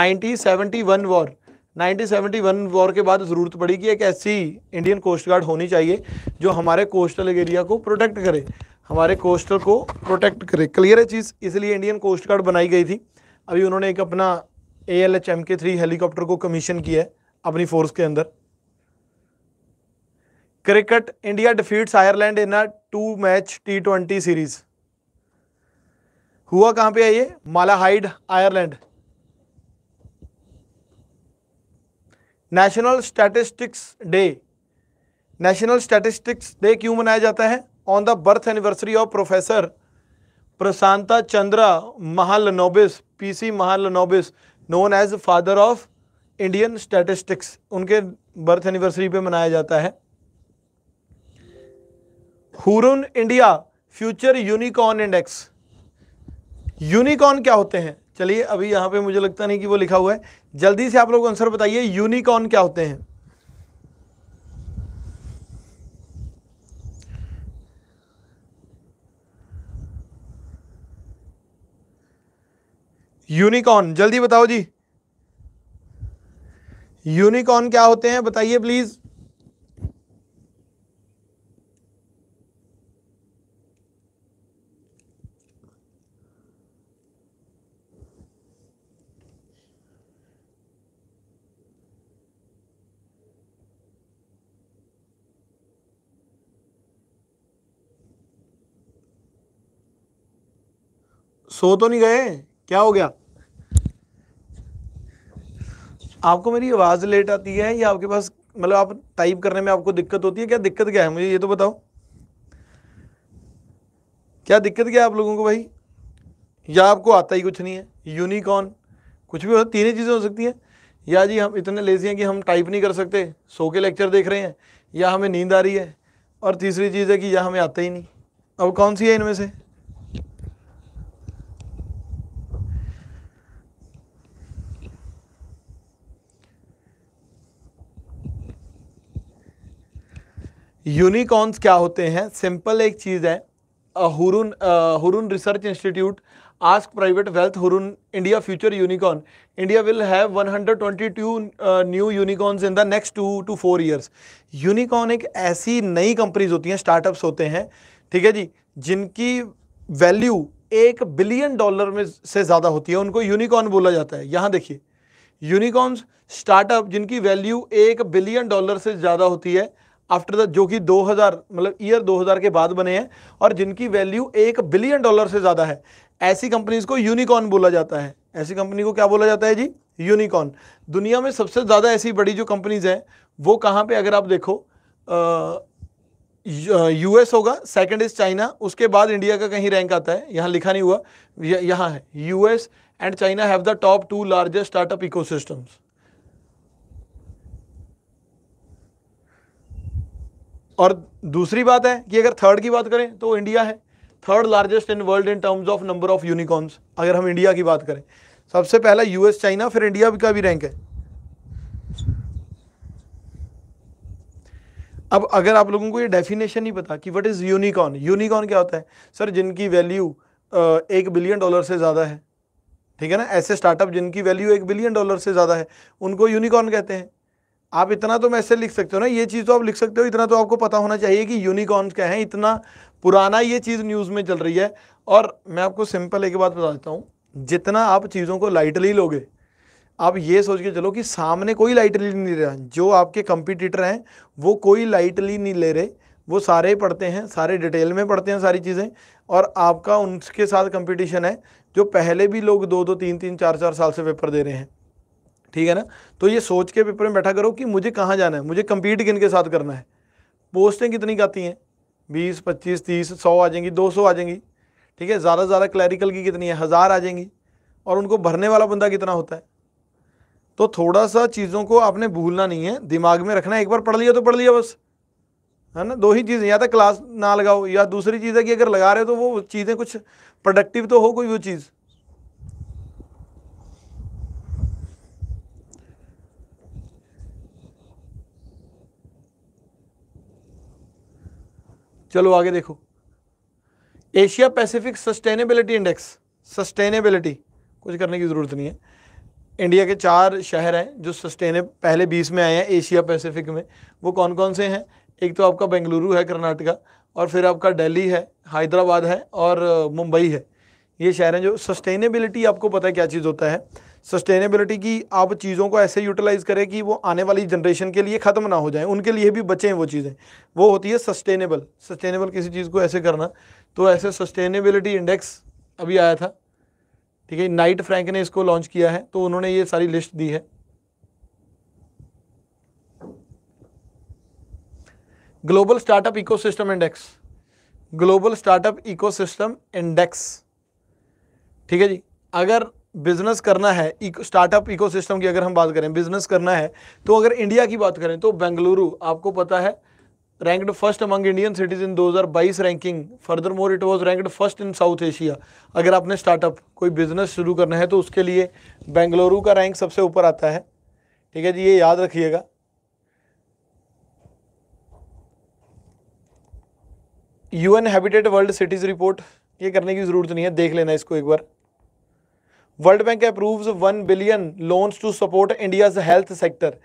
नाइनटीन वॉर 1971 वॉर के बाद ज़रूरत पड़ी कि एक ऐसी इंडियन कोस्ट गार्ड होनी चाहिए जो हमारे कोस्टल एरिया को प्रोटेक्ट करे हमारे कोस्टल को प्रोटेक्ट करे क्लियर है चीज़ इसलिए इंडियन कोस्ट गार्ड बनाई गई थी अभी उन्होंने एक अपना A L H M K three helicopter को कमीशन किया है अपनी फोर्स के अंदर cricket India defeats Ireland in a two match T twenty series हुआ कहाँ पे है ये Malahide Ireland national statistics day national statistics day क्यों मनाया जाता है on the birth anniversary of professor Prashanta Chandra Mahalanobis PC Mahalanobis known as father of Indian statistics उनके बर्थ एनिवर्सरी पे मनाया जाता है Hurun India future unicorn index unicorn क्या होते हैं चलिए अभी यहाँ पे मुझे लगता नहीं कि वो लिखा हुआ है जल्दी से आप लोग आंसर बताइए यूनिकॉर्न क्या होते हैं यूनिकॉर्न जल्दी बताओ जी यूनिकॉर्न क्या होते हैं बताइए प्लीज सो तो नहीं गए क्या हो गया आपको मेरी आवाज़ लेट आती है या आपके पास मतलब आप टाइप करने में आपको दिक्कत होती है क्या दिक्कत क्या है मुझे ये तो बताओ क्या दिक्कत क्या है आप लोगों को भाई या आपको आता ही कुछ नहीं है यूनिकॉर्न कुछ भी हो तीन ही चीज़ें हो सकती हैं या जी हम इतने लेजी हैं कि हम टाइप नहीं कर सकते सो के लेक्चर देख रहे हैं या हमें नींद आ रही है और तीसरी चीज़ है कि या हमें आता ही नहीं अब कौन सी है इनमें से यूनिकॉर्न्स क्या होते हैं सिंपल एक चीज़ है Hurun Hurun research institute ASK private wealth Hurun India future unicorn India will have 122 new unicorns in the next two to four years unicorn एक ऐसी नई कंपनीज होती हैं स्टार्टअप्स होते हैं ठीक है जी जिनकी वैल्यू एक बिलियन डॉलर में से ज़्यादा होती है उनको यूनिकॉर्न बोला जाता है यहाँ देखिए यूनिकॉर्न्स स्टार्टअप जिनकी वैल्यू एक बिलियन डॉलर से ज़्यादा होती है आफ्टर द जो कि 2000 मतलब ईयर 2000 के बाद बने हैं और जिनकी वैल्यू एक बिलियन डॉलर से ज़्यादा है ऐसी कंपनीज को यूनिकॉर्न बोला जाता है ऐसी कंपनी को क्या बोला जाता है जी यूनिकॉर्न दुनिया में सबसे ज़्यादा ऐसी बड़ी जो कंपनीज हैं वो कहाँ पे अगर आप देखो यूएस होगा सेकेंड इज़ चाइना उसके बाद इंडिया का कहीं रैंक आता है यहाँ लिखा नहीं हुआ यहाँ है US and China have the top two largest startup ecosystems और दूसरी बात है कि अगर थर्ड की बात करें तो इंडिया है third largest in world in terms of number of unicorns अगर हम इंडिया की बात करें सबसे पहला यूएस चाइना फिर इंडिया का भी रैंक है अब अगर आप लोगों को ये डेफिनेशन नहीं पता कि व्हाट इज़ यूनिकॉर्न यूनिकॉर्न क्या होता है सर जिनकी वैल्यू एक बिलियन डॉलर से ज़्यादा है ठीक है ना ऐसे स्टार्टअप जिनकी वैल्यू एक बिलियन डॉलर से ज़्यादा है उनको यूनिकॉर्न कहते हैं आप इतना तो मैसेज लिख सकते हो ना ये चीज़ तो आप लिख सकते हो इतना तो आपको पता होना चाहिए कि यूनिकॉर्न क्या है इतना पुराना ये चीज़ न्यूज़ में चल रही है और मैं आपको सिंपल एक बात बता देता हूँ जितना आप चीज़ों को लाइटली लोगे आप ये सोच के चलो कि सामने कोई लाइटली नहीं रहा जो आपके कंपिटिटर हैं वो कोई लाइटली नहीं ले रहे वो सारे पढ़ते हैं सारे डिटेल में पढ़ते हैं सारी चीज़ें और आपका उनके साथ कंपटीशन है जो पहले भी लोग दो दो तीन तीन चार चार साल से पेपर दे रहे हैं ठीक है ना तो ये सोच के पेपर में बैठा करो कि मुझे कहाँ जाना है मुझे कम्पीट किन के साथ करना है पोस्टें कितनी आती हैं बीस पच्चीस तीस सौ आ जाएंगी दो सौ आ जाएंगी ठीक है ज़्यादा से ज़्यादा क्लैरिकल की कितनी है हज़ार आ जाएंगी और उनको भरने वाला बंदा कितना होता है तो थोड़ा सा चीज़ों को आपने भूलना नहीं है दिमाग में रखना एक बार पढ़ लिया तो पढ़ लिया बस है ना दो ही चीज़ें या तो क्लास ना लगाओ या दूसरी चीज़ है कि अगर लगा रहे हो तो वो चीज़ें कुछ प्रोडक्टिव तो हो कोई वो चीज़ चलो आगे देखो Asia Pacific sustainability index sustainability कुछ करने की ज़रूरत नहीं है इंडिया के चार शहर हैं जो सस्टेने पहले बीस में आए हैं एशिया पैसिफिक में वो कौन कौन से हैं एक तो आपका बेंगलुरु है कर्नाटका और फिर आपका दिल्ली है हैदराबाद है और मुंबई है ये शहर हैं जो सस्टेनेबिलिटी आपको पता है क्या चीज़ होता है सस्टेनेबिलिटी की आप चीज़ों को ऐसे यूटिलाइज़ करें कि वो आने वाली जनरेशन के लिए ख़त्म ना हो जाए उनके लिए भी बचें वो चीज़ें वो होती है सस्टेनेबल सस्टेनेबल किसी चीज़ को ऐसे करना तो ऐसे सस्टेनेबिलिटी इंडेक्स अभी आया था ठीक है नाइट फ्रैंक ने इसको लॉन्च किया है तो उन्होंने ये सारी लिस्ट दी है global startup ecosystem index global startup ecosystem index ठीक है जी अगर बिजनेस करना है स्टार्टअप इकोसिस्टम की अगर हम बात करें बिजनेस करना है तो अगर इंडिया की बात करें तो बेंगलुरु आपको पता है ranked first among Indian cities in 2022 ranking further more it was ranked first in South Asia अगर आपने स्टार्टअप कोई बिजनेस शुरू करना है तो उसके लिए बेंगलुरु का रैंक सबसे ऊपर आता है ठीक है जी ये याद रखिएगा UN habitat world cities report ये करने की ज़रूरत नहीं है देख लेना इसको एक बार World Bank approves one billion loans to support India's health sector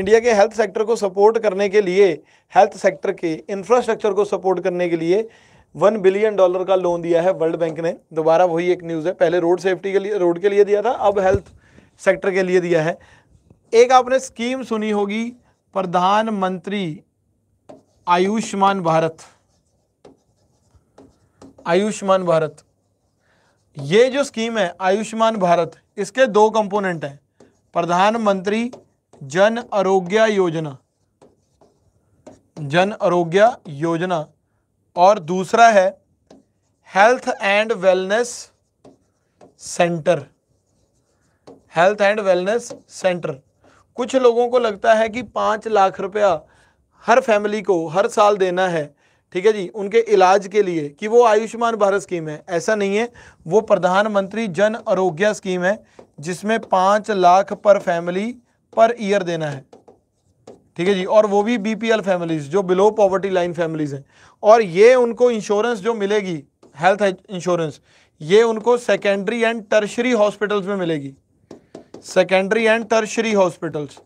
India के हेल्थ सेक्टर को सपोर्ट करने के लिए हेल्थ सेक्टर के इंफ्रास्ट्रक्चर को सपोर्ट करने के लिए वन बिलियन डॉलर का लोन दिया है वर्ल्ड बैंक ने दोबारा वही एक न्यूज़ है पहले रोड सेफ्टी के लिए रोड के लिए दिया था अब हेल्थ सेक्टर के लिए दिया है एक आपने स्कीम सुनी होगी प्रधानमंत्री आयुष्मान भारत आयुष्मान भारत ये जो स्कीम है आयुष्मान भारत इसके दो कंपोनेंट हैं प्रधानमंत्री जन आरोग्य योजना जन आरोग्य योजना और दूसरा है health and wellness centre health and wellness centre कुछ लोगों को लगता है कि पाँच लाख रुपया हर फैमिली को हर साल देना है ठीक है जी उनके इलाज के लिए कि वो आयुष्मान भारत स्कीम है ऐसा नहीं है वो प्रधानमंत्री जन आरोग्य स्कीम है जिसमें पांच लाख पर फैमिली पर ईयर देना है ठीक है जी और वो भी बीपीएल फैमिलीज जो बिलो पॉवर्टी लाइन फैमिलीज हैं और ये उनको इंश्योरेंस जो मिलेगी हेल्थ इंश्योरेंस ये उनको सेकेंडरी एंड टर्शरी हॉस्पिटल्स में मिलेगी secondary and tertiary hospitals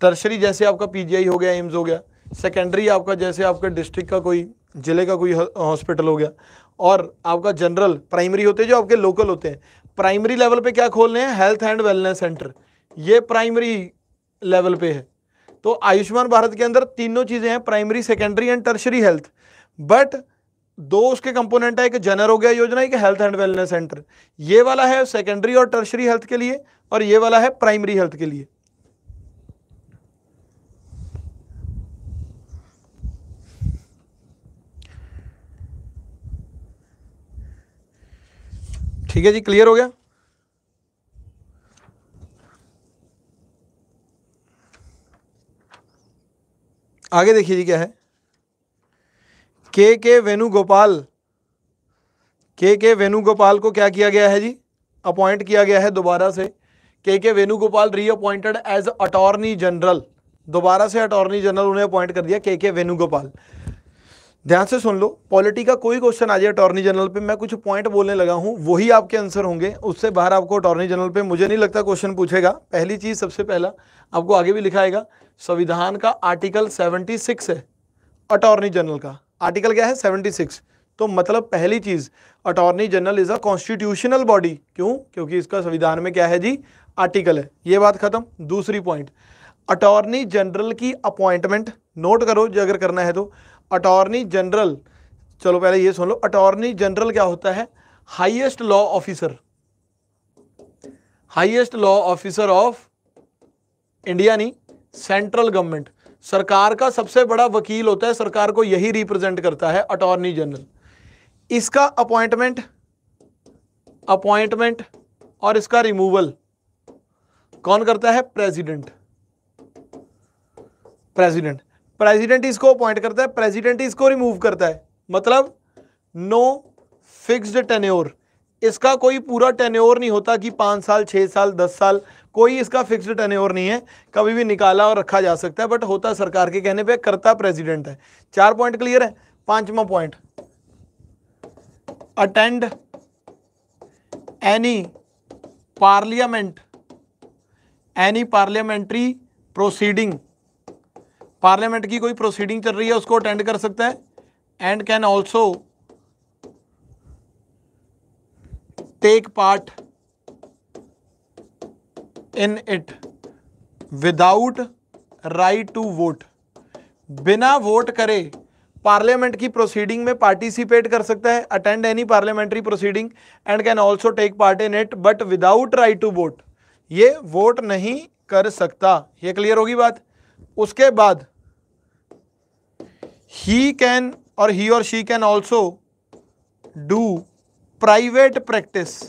tertiary जैसे आपका पीजीआई हो गया एम्स हो गया सेकेंडरी आपका जैसे आपका डिस्ट्रिक्ट का कोई ज़िले का कोई हॉस्पिटल हो गया और आपका जनरल प्राइमरी होते हैं जो आपके लोकल होते हैं प्राइमरी लेवल पे क्या खोलने हैं हेल्थ एंड वेलनेस सेंटर ये प्राइमरी लेवल पे है तो आयुष्मान भारत के अंदर तीनों चीज़ें हैं primary secondary and tertiary health but दो उसके कंपोनेंट है एक जनर हो गया योजना एक हेल्थ एंड वेलनेस सेंटर ये वाला है सेकेंडरी और टर्शरी हेल्थ के लिए और ये वाला है प्राइमरी हेल्थ के लिए ठीक है जी क्लियर हो गया आगे देखिए जी क्या है के के वेणुगोपाल के के वेणुगोपाल को क्या किया गया है जी अपॉइंट किया गया है दोबारा से K K Venugopal reappointed as attorney general दोबारा से अटॉर्नी जनरल उन्हें अपॉइंट कर दिया के के वेणुगोपाल ध्यान से सुन लो पॉलिटी का कोई क्वेश्चन आ जाए अटॉर्नी जनरल पे मैं कुछ पॉइंट बोलने लगा हूँ वही आपके आंसर होंगे उससे बाहर आपको अटॉर्नी जनरल पे मुझे नहीं लगता क्वेश्चन पूछेगा पहली चीज़ सबसे पहला आपको आगे भी लिखाएगा संविधान का आर्टिकल 76 है अटॉर्नी जनरल का आर्टिकल क्या है 76 तो मतलब पहली चीज़ attorney general is a constitutional body क्यों क्योंकि इसका संविधान में क्या है जी आर्टिकल है ये बात खत्म दूसरी पॉइंट अटॉर्नी जनरल की अपॉइंटमेंट नोट करो जो अगर करना है तो अटॉर्नी जनरल चलो पहले ये सुन लो अटॉर्नी जनरल क्या होता है highest law officer highest law officer of India नहीं सेंट्रल गवर्नमेंट सरकार का सबसे बड़ा वकील होता है सरकार को यही रिप्रेजेंट करता है अटॉर्नी जनरल इसका अपॉइंटमेंट अपॉइंटमेंट और इसका रिमूवल कौन करता है प्रेसिडेंट प्रेसिडेंट प्रेसिडेंट इसको अपॉइंट करता है प्रेसिडेंट इसको रिमूव करता है मतलब नो फिक्स्ड टेन्योर इसका कोई पूरा टेन्योर नहीं होता कि पाँच साल छः साल दस साल कोई इसका फिक्स्ड टेन्योर नहीं है कभी भी निकाला और रखा जा सकता है बट होता सरकार के कहने पे करता प्रेसिडेंट है चार पॉइंट क्लियर है पांचवा point attend any parliament any parliamentary proceeding parliament की कोई प्रोसीडिंग चल रही है उसको अटेंड कर सकता है and can also take part in it without right to vote बिना वोट करे पार्लियामेंट की प्रोसीडिंग में पार्टिसिपेट कर सकता है attend any parliamentary proceeding and can also take part in it but without right to vote ये vote नहीं कर सकता ये क्लियर होगी बात उसके बाद ही कैन और ही और she can also do private practice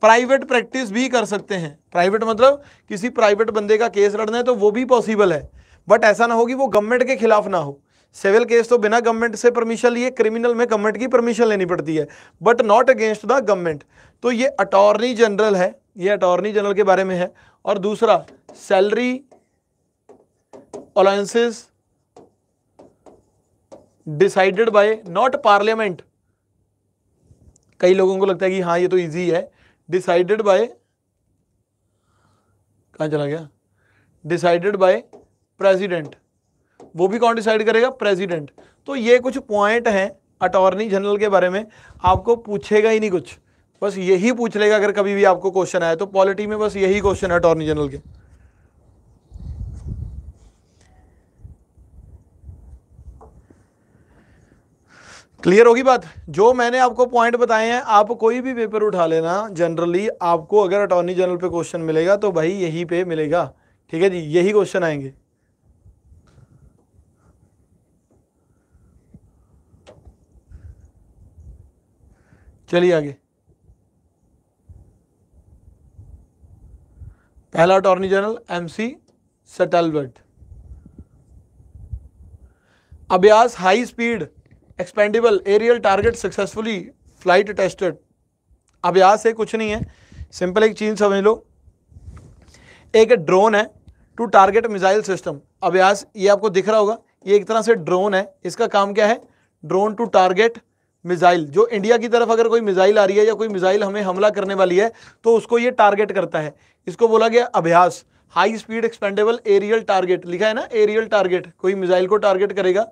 private practice भी कर सकते हैं प्राइवेट मतलब किसी प्राइवेट बंदे का केस लड़ना है तो वो भी पॉसिबल है बट ऐसा ना हो कि वो गवर्नमेंट के खिलाफ ना हो सिविल केस तो बिना गवर्नमेंट से परमिशन लिए क्रिमिनल में गवर्नमेंट की परमिशन लेनी पड़ती है but not against the government तो ये अटॉर्नी जनरल है ये अटॉर्नी जनरल के बारे में है और दूसरा salary alliances decided by not parliament कई लोगों को लगता है कि हाँ ये तो इजी है डिसाइडेड बाय कहा चला गया डिसाइडेड बाय प्रेसिडेंट वो भी कौन डिसाइड करेगा प्रेसिडेंट तो ये कुछ पॉइंट हैं अटॉर्नी जनरल के बारे में आपको पूछेगा ही नहीं कुछ बस यही पूछ लेगा अगर कभी भी आपको क्वेश्चन आया तो पॉलिटी में बस यही क्वेश्चन है अटॉर्नी जनरल के क्लियर होगी बात जो मैंने आपको पॉइंट बताए हैं आप कोई भी पेपर उठा लेना जनरली आपको अगर अटॉर्नी जनरल पे क्वेश्चन मिलेगा तो भाई यही पे मिलेगा ठीक है जी यही क्वेश्चन आएंगे चलिए आगे पहला अटॉर्नी जनरल एमसी सी Abhyas high speed expendable aerial target successfully flight tested अब यहाँ से कुछ नहीं है सिंपल एक चीज़ समझ लो एक ड्रोन है टू टारगेट मिसाइल सिस्टम अब यहाँ ये आपको दिख रहा होगा ये एक तरह से ड्रोन है इसका काम क्या है ड्रोन टू टारगेट मिसाइल जो इंडिया की तरफ अगर कोई मिसाइल आ रही है या कोई मिसाइल हमें हमला करने वाली है तो उसको ये टारगेट करता है इसको बोला गया Abhyas high speed expendable aerial target लिखा है ना एरियल टारगेट कोई मिसाइल को टारगेट करेगा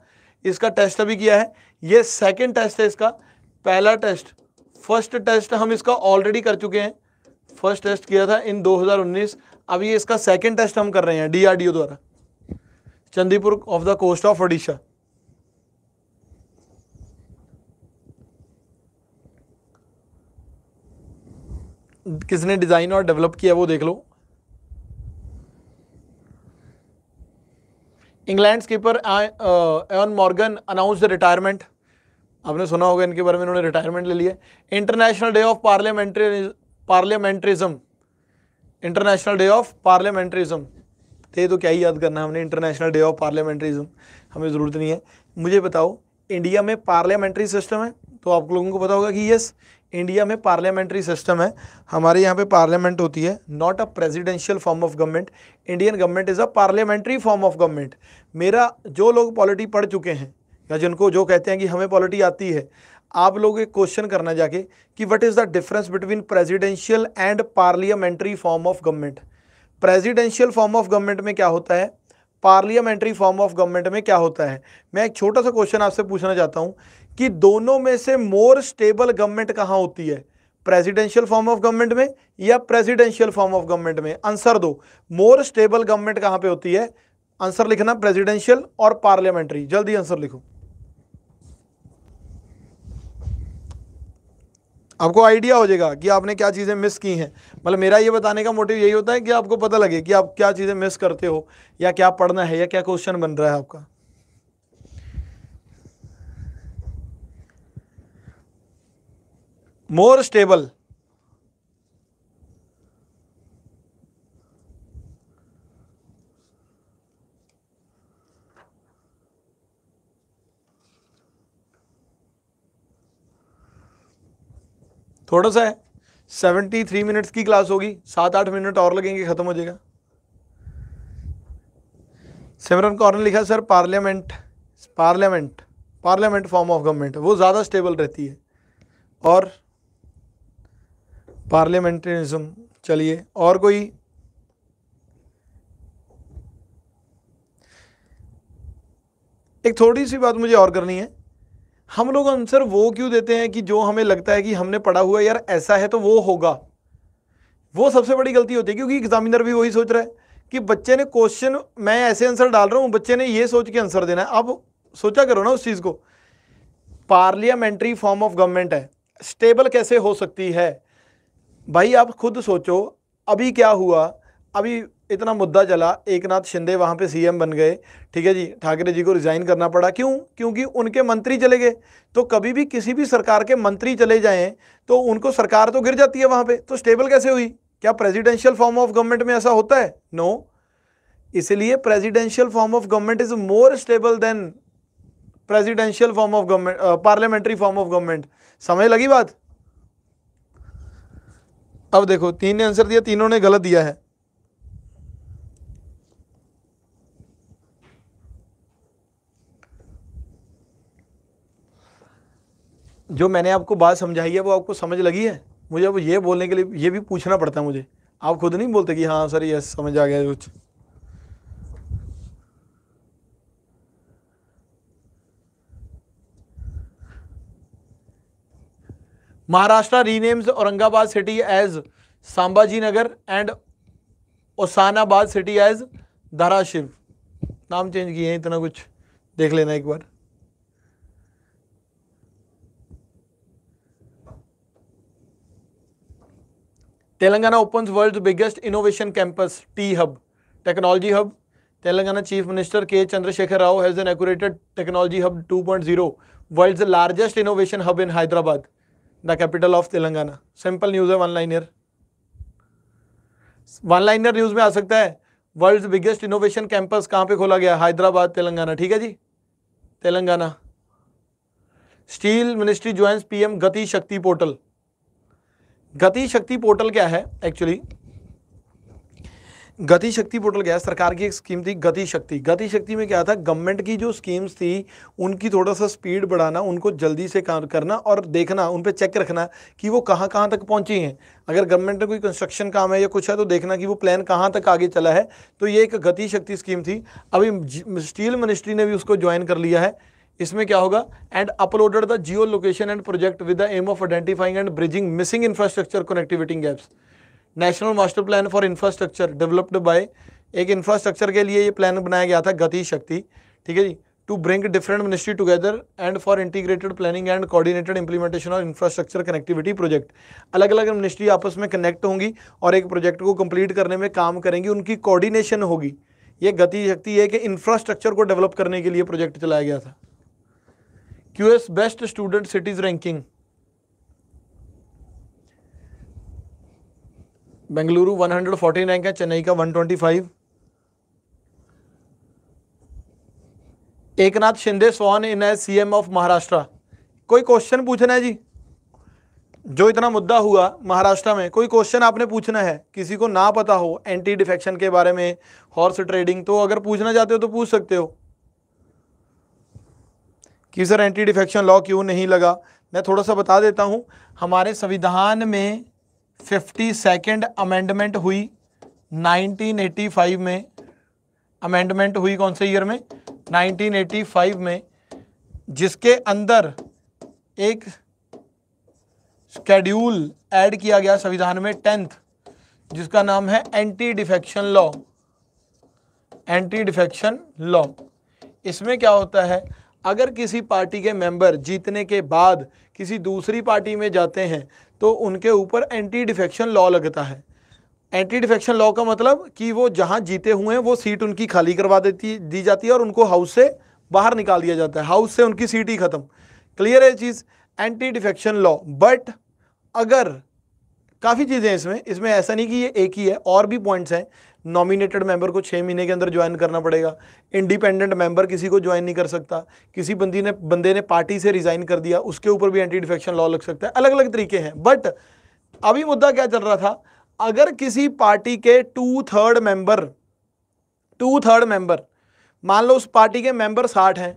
इसका टेस्ट अभी किया है ये सेकेंड टेस्ट है इसका पहला टेस्ट फर्स्ट टेस्ट हम इसका ऑलरेडी कर चुके हैं फर्स्ट टेस्ट किया था इन 2019 अब ये इसका सेकेंड टेस्ट हम कर रहे हैं डीआरडीओ द्वारा Chandipur off the coast of Odisha किसने डिज़ाइन और डेवलप किया वो देख लो England skipper Eoin Morgan announce the retirement आपने सुना होगा इनके बारे में इन्होंने रिटायरमेंट ले लिया international day of parliamentary parliamentarism international day of parliamentarism थे तो क्या ही याद करना हमने इंटरनेशनल डे ऑफ पार्लियामेंट्रिज्म हमें ज़रूरत नहीं है मुझे बताओ इंडिया में पार्लियामेंट्री सिस्टम है तो आप लोगों को पता होगा कि यस इंडिया में पार्लियामेंट्री सिस्टम है हमारे यहाँ पे पार्लियामेंट होती है not a presidential form of government Indian government is a parliamentary form of government मेरा जो लोग पॉलिटी पढ़ चुके हैं या जिनको जो कहते हैं कि हमें पॉलिटी आती है आप लोग एक क्वेश्चन करना जाके कि what is the difference between presidential and parliamentary form of government presidential form of government में क्या होता है पार्लियामेंट्री फॉर्म ऑफ गवर्नमेंट में क्या होता है मैं एक छोटा सा क्वेश्चन आपसे पूछना चाहता हूँ कि दोनों में से मोर स्टेबल गवर्नमेंट कहां होती है प्रेसिडेंशियल फॉर्म ऑफ गवर्नमेंट में या प्रेसिडेंशियल फॉर्म ऑफ गवर्नमेंट में आंसर दो मोर स्टेबल गवर्नमेंट कहां पे होती है आंसर लिखना प्रेसिडेंशियल और पार्लियामेंट्री जल्दी आंसर लिखो आपको आइडिया हो जाएगा कि आपने क्या चीज़ें मिस की हैं मतलब मेरा यह बताने का मोटिव यही होता है कि आपको पता लगे कि आप क्या चीज़ें मिस करते हो या क्या पढ़ना है या क्या क्वेश्चन बन रहा है आपका मोर स्टेबल थोड़ा सा है सेवेंटी थ्री मिनट्स की क्लास होगी सात आठ मिनट और लगेंगे ख़त्म हो जाएगा सिमरन कौर ने लिखा sir parliament parliament parliament form of government वो ज़्यादा स्टेबल रहती है और पार्लियामेंट्रिज्म चलिए और कोई एक थोड़ी सी बात मुझे और करनी है हम लोग आंसर वो क्यों देते हैं कि जो हमें लगता है कि हमने पढ़ा हुआ यार ऐसा है तो वो होगा वो सबसे बड़ी गलती होती है क्योंकि एग्जामिनर भी वही सोच रहा है कि बच्चे ने क्वेश्चन मैं ऐसे आंसर डाल रहा हूं बच्चे ने ये सोच के आंसर देना है आप सोचा करो ना उस चीज़ को पार्लियामेंट्री फॉर्म ऑफ गवर्नमेंट है स्टेबल कैसे हो सकती है भाई आप खुद सोचो अभी क्या हुआ अभी इतना मुद्दा चला एक नाथ शिंदे वहाँ पे सीएम बन गए ठीक है जी ठाकरे जी को रिज़ाइन करना पड़ा क्यों क्योंकि उनके मंत्री चले गए तो कभी भी किसी भी सरकार के मंत्री चले जाएं तो उनको सरकार तो गिर जाती है वहाँ पे तो स्टेबल कैसे हुई क्या प्रेसिडेंशियल फॉर्म ऑफ गवर्नमेंट में ऐसा होता है नो no. इसलिए presidential form of government is more stable than presidential form of government parliamentary form of government समझ लगी बात अब देखो तीन ने आंसर दिया तीनों ने गलत दिया है जो मैंने आपको बात समझाई है वो आपको समझ लगी है मुझे अब ये बोलने के लिए ये भी पूछना पड़ता है मुझे आप खुद नहीं बोलते कि हाँ सर यस समझ आ गया कुछ Maharashtra renames Aurangabad city as Sambhaji Nagar and Osmanabad city as Dharashiv नाम चेंज किए हैं इतना कुछ देख लेना एक बार Telangana open world biggest innovation campus T hub technology hub Telangana chief minister K Chandrashekar Rao has an inaugurated technology hub 2.0 world's largest innovation hub in Hyderabad the capital of Telangana simple news है one liner one liner news में आ सकता है world biggest innovation campus कहाँ पे खोला गया हैदराबाद तेलंगाना ठीक है जी Telangana steel ministry joins PM Gati Shakti portal गति शक्ति पोर्टल क्या है एक्चुअली गति शक्ति पोर्टल गया सरकार की एक स्कीम थी गति शक्ति गति शक्ति में क्या था गवर्नमेंट की जो स्कीम्स थी उनकी थोड़ा सा स्पीड बढ़ाना उनको जल्दी से काम करना और देखना उन पर चेक रखना कि वो कहाँ कहाँ तक पहुँची हैं अगर गवर्नमेंट का कोई कंस्ट्रक्शन काम है या कुछ है तो देखना कि वो प्लान कहाँ तक आगे चला है तो ये एक गति शक्ति स्कीम थी अभी स्टील मिनिस्ट्री ने भी उसको ज्वाइन कर लिया है इसमें क्या होगा and uploaded the geo location and project with the aim of identifying and bridging missing infrastructure connectivity gaps national master plan for infrastructure developed by एक इंफ्रास्ट्रक्चर के लिए ये प्लान बनाया गया था गति शक्ति ठीक है जी to bring different ministry together and for integrated planning and coordinated implementation of infrastructure connectivity project अलग अलग मिनिस्ट्री आपस में कनेक्ट होंगी और एक प्रोजेक्ट को कंप्लीट करने में काम करेंगी उनकी कॉर्डिनेशन होगी ये गति शक्ति है कि इंफ्रास्ट्रक्चर को डेवलप करने के लिए प्रोजेक्ट चलाया गया था QS best student cities ranking Bengaluru 140 rank है चेन्नई का 125 Eknath Shinde sworn in as CM of Maharashtra कोई क्वेश्चन पूछना है जी जो इतना मुद्दा हुआ महाराष्ट्र में कोई क्वेश्चन आपने पूछना है किसी को ना पता हो एंटी डिफेक्शन के बारे में हॉर्स ट्रेडिंग तो अगर पूछना चाहते हो तो पूछ सकते हो कि सर एंटी डिफेक्शन लॉ क्यों नहीं लगा मैं थोड़ा सा बता देता हूँ हमारे संविधान में फिफ्टी सेकेंड अमेंडमेंट हुई 1985 में अमेंडमेंट हुई कौन से ईयर में 1985 में जिसके अंदर एक स्केड्यूल ऐड किया गया संविधान में टेंथ जिसका नाम है anti defection law anti defection law इसमें क्या होता है अगर किसी पार्टी के मेंबर जीतने के बाद किसी दूसरी पार्टी में जाते हैं तो उनके ऊपर एंटी डिफेक्शन लॉ लगता है एंटी डिफेक्शन लॉ का मतलब कि वो जहाँ जीते हुए हैं वो सीट उनकी खाली करवा देती दी जाती है और उनको हाउस से बाहर निकाल दिया जाता है हाउस से उनकी सीट ही ख़त्म क्लियर है चीज़ एंटी डिफेक्शन लॉ बट अगर काफ़ी चीज़ें इसमें इसमें ऐसा नहीं कि ये एक ही है और भी पॉइंट्स हैं नॉमिनेटेड मेंबर को छः महीने के अंदर ज्वाइन करना पड़ेगा इंडिपेंडेंट मेंबर किसी को ज्वाइन नहीं कर सकता किसी बंदी ने बंदे ने पार्टी से रिज़ाइन कर दिया उसके ऊपर भी एंटी डिफेक्शन लॉ लग सकता है अलग अलग तरीके हैं बट अभी मुद्दा क्या चल रहा था अगर किसी पार्टी के two third member two third member मान लो उस पार्टी के मेंबर साठ हैं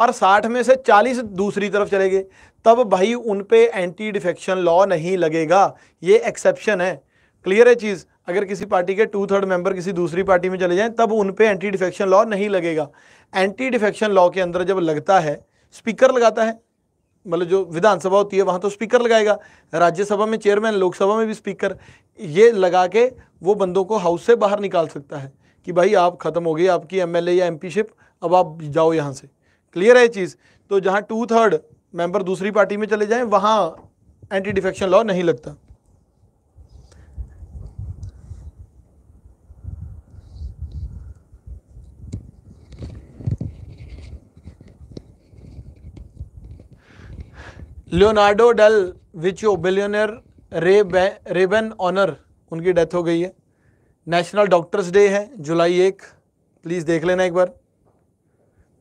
और साठ में से चालीस दूसरी तरफ चले गए तब भाई उन पर एंटी डिफेक्शन लॉ नहीं लगेगा ये एक्सेप्शन है क्लियर है चीज़ अगर किसी पार्टी के टू थर्ड मेंबर किसी दूसरी पार्टी में चले जाएं तब उन पे एंटी डिफेक्शन लॉ नहीं लगेगा एंटी डिफेक्शन लॉ के अंदर जब लगता है स्पीकर लगाता है मतलब जो विधानसभा होती है वहाँ तो स्पीकर लगाएगा राज्यसभा में चेयरमैन लोकसभा में भी स्पीकर ये लगा के वो बंदों को हाउस से बाहर निकाल सकता है कि भाई आप ख़त्म हो गई आपकी एम या एम अब आप जाओ यहाँ से क्लियर है चीज़ तो जहाँ टू थर्ड मेंबर दूसरी पार्टी में चले जाएँ वहाँ एंटी डिफेक्शन लॉ नहीं लगता Leonardo Del Vecchio billionaire Ray Ray-Ban owner उनकी डेथ हो गई है नेशनल डॉक्टर्स डे है जुलाई एक प्लीज़ देख लेना एक बार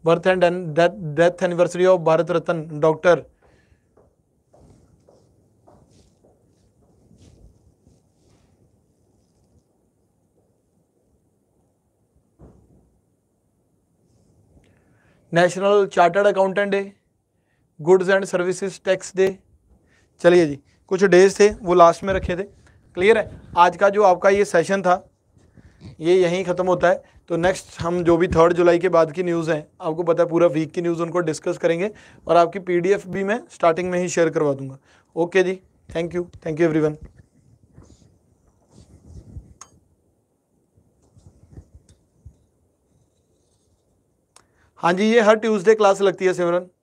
birth and death anniversary of Bharat Ratna doctor national chartered accountant day goods and services tax day चलिए जी कुछ डेज थे वो लास्ट में रखे थे क्लियर है आज का जो आपका ये सेशन था ये यहीं ख़त्म होता है तो नेक्स्ट हम जो भी थर्ड जुलाई के बाद की न्यूज़ हैं आपको पता है पूरा वीक की न्यूज़ उनको डिस्कस करेंगे और आपकी पी भी मैं स्टार्टिंग में ही शेयर करवा दूंगा ओके जी thank you thank you every हाँ जी ये हर ट्यूसडे क्लास लगती है सिमरन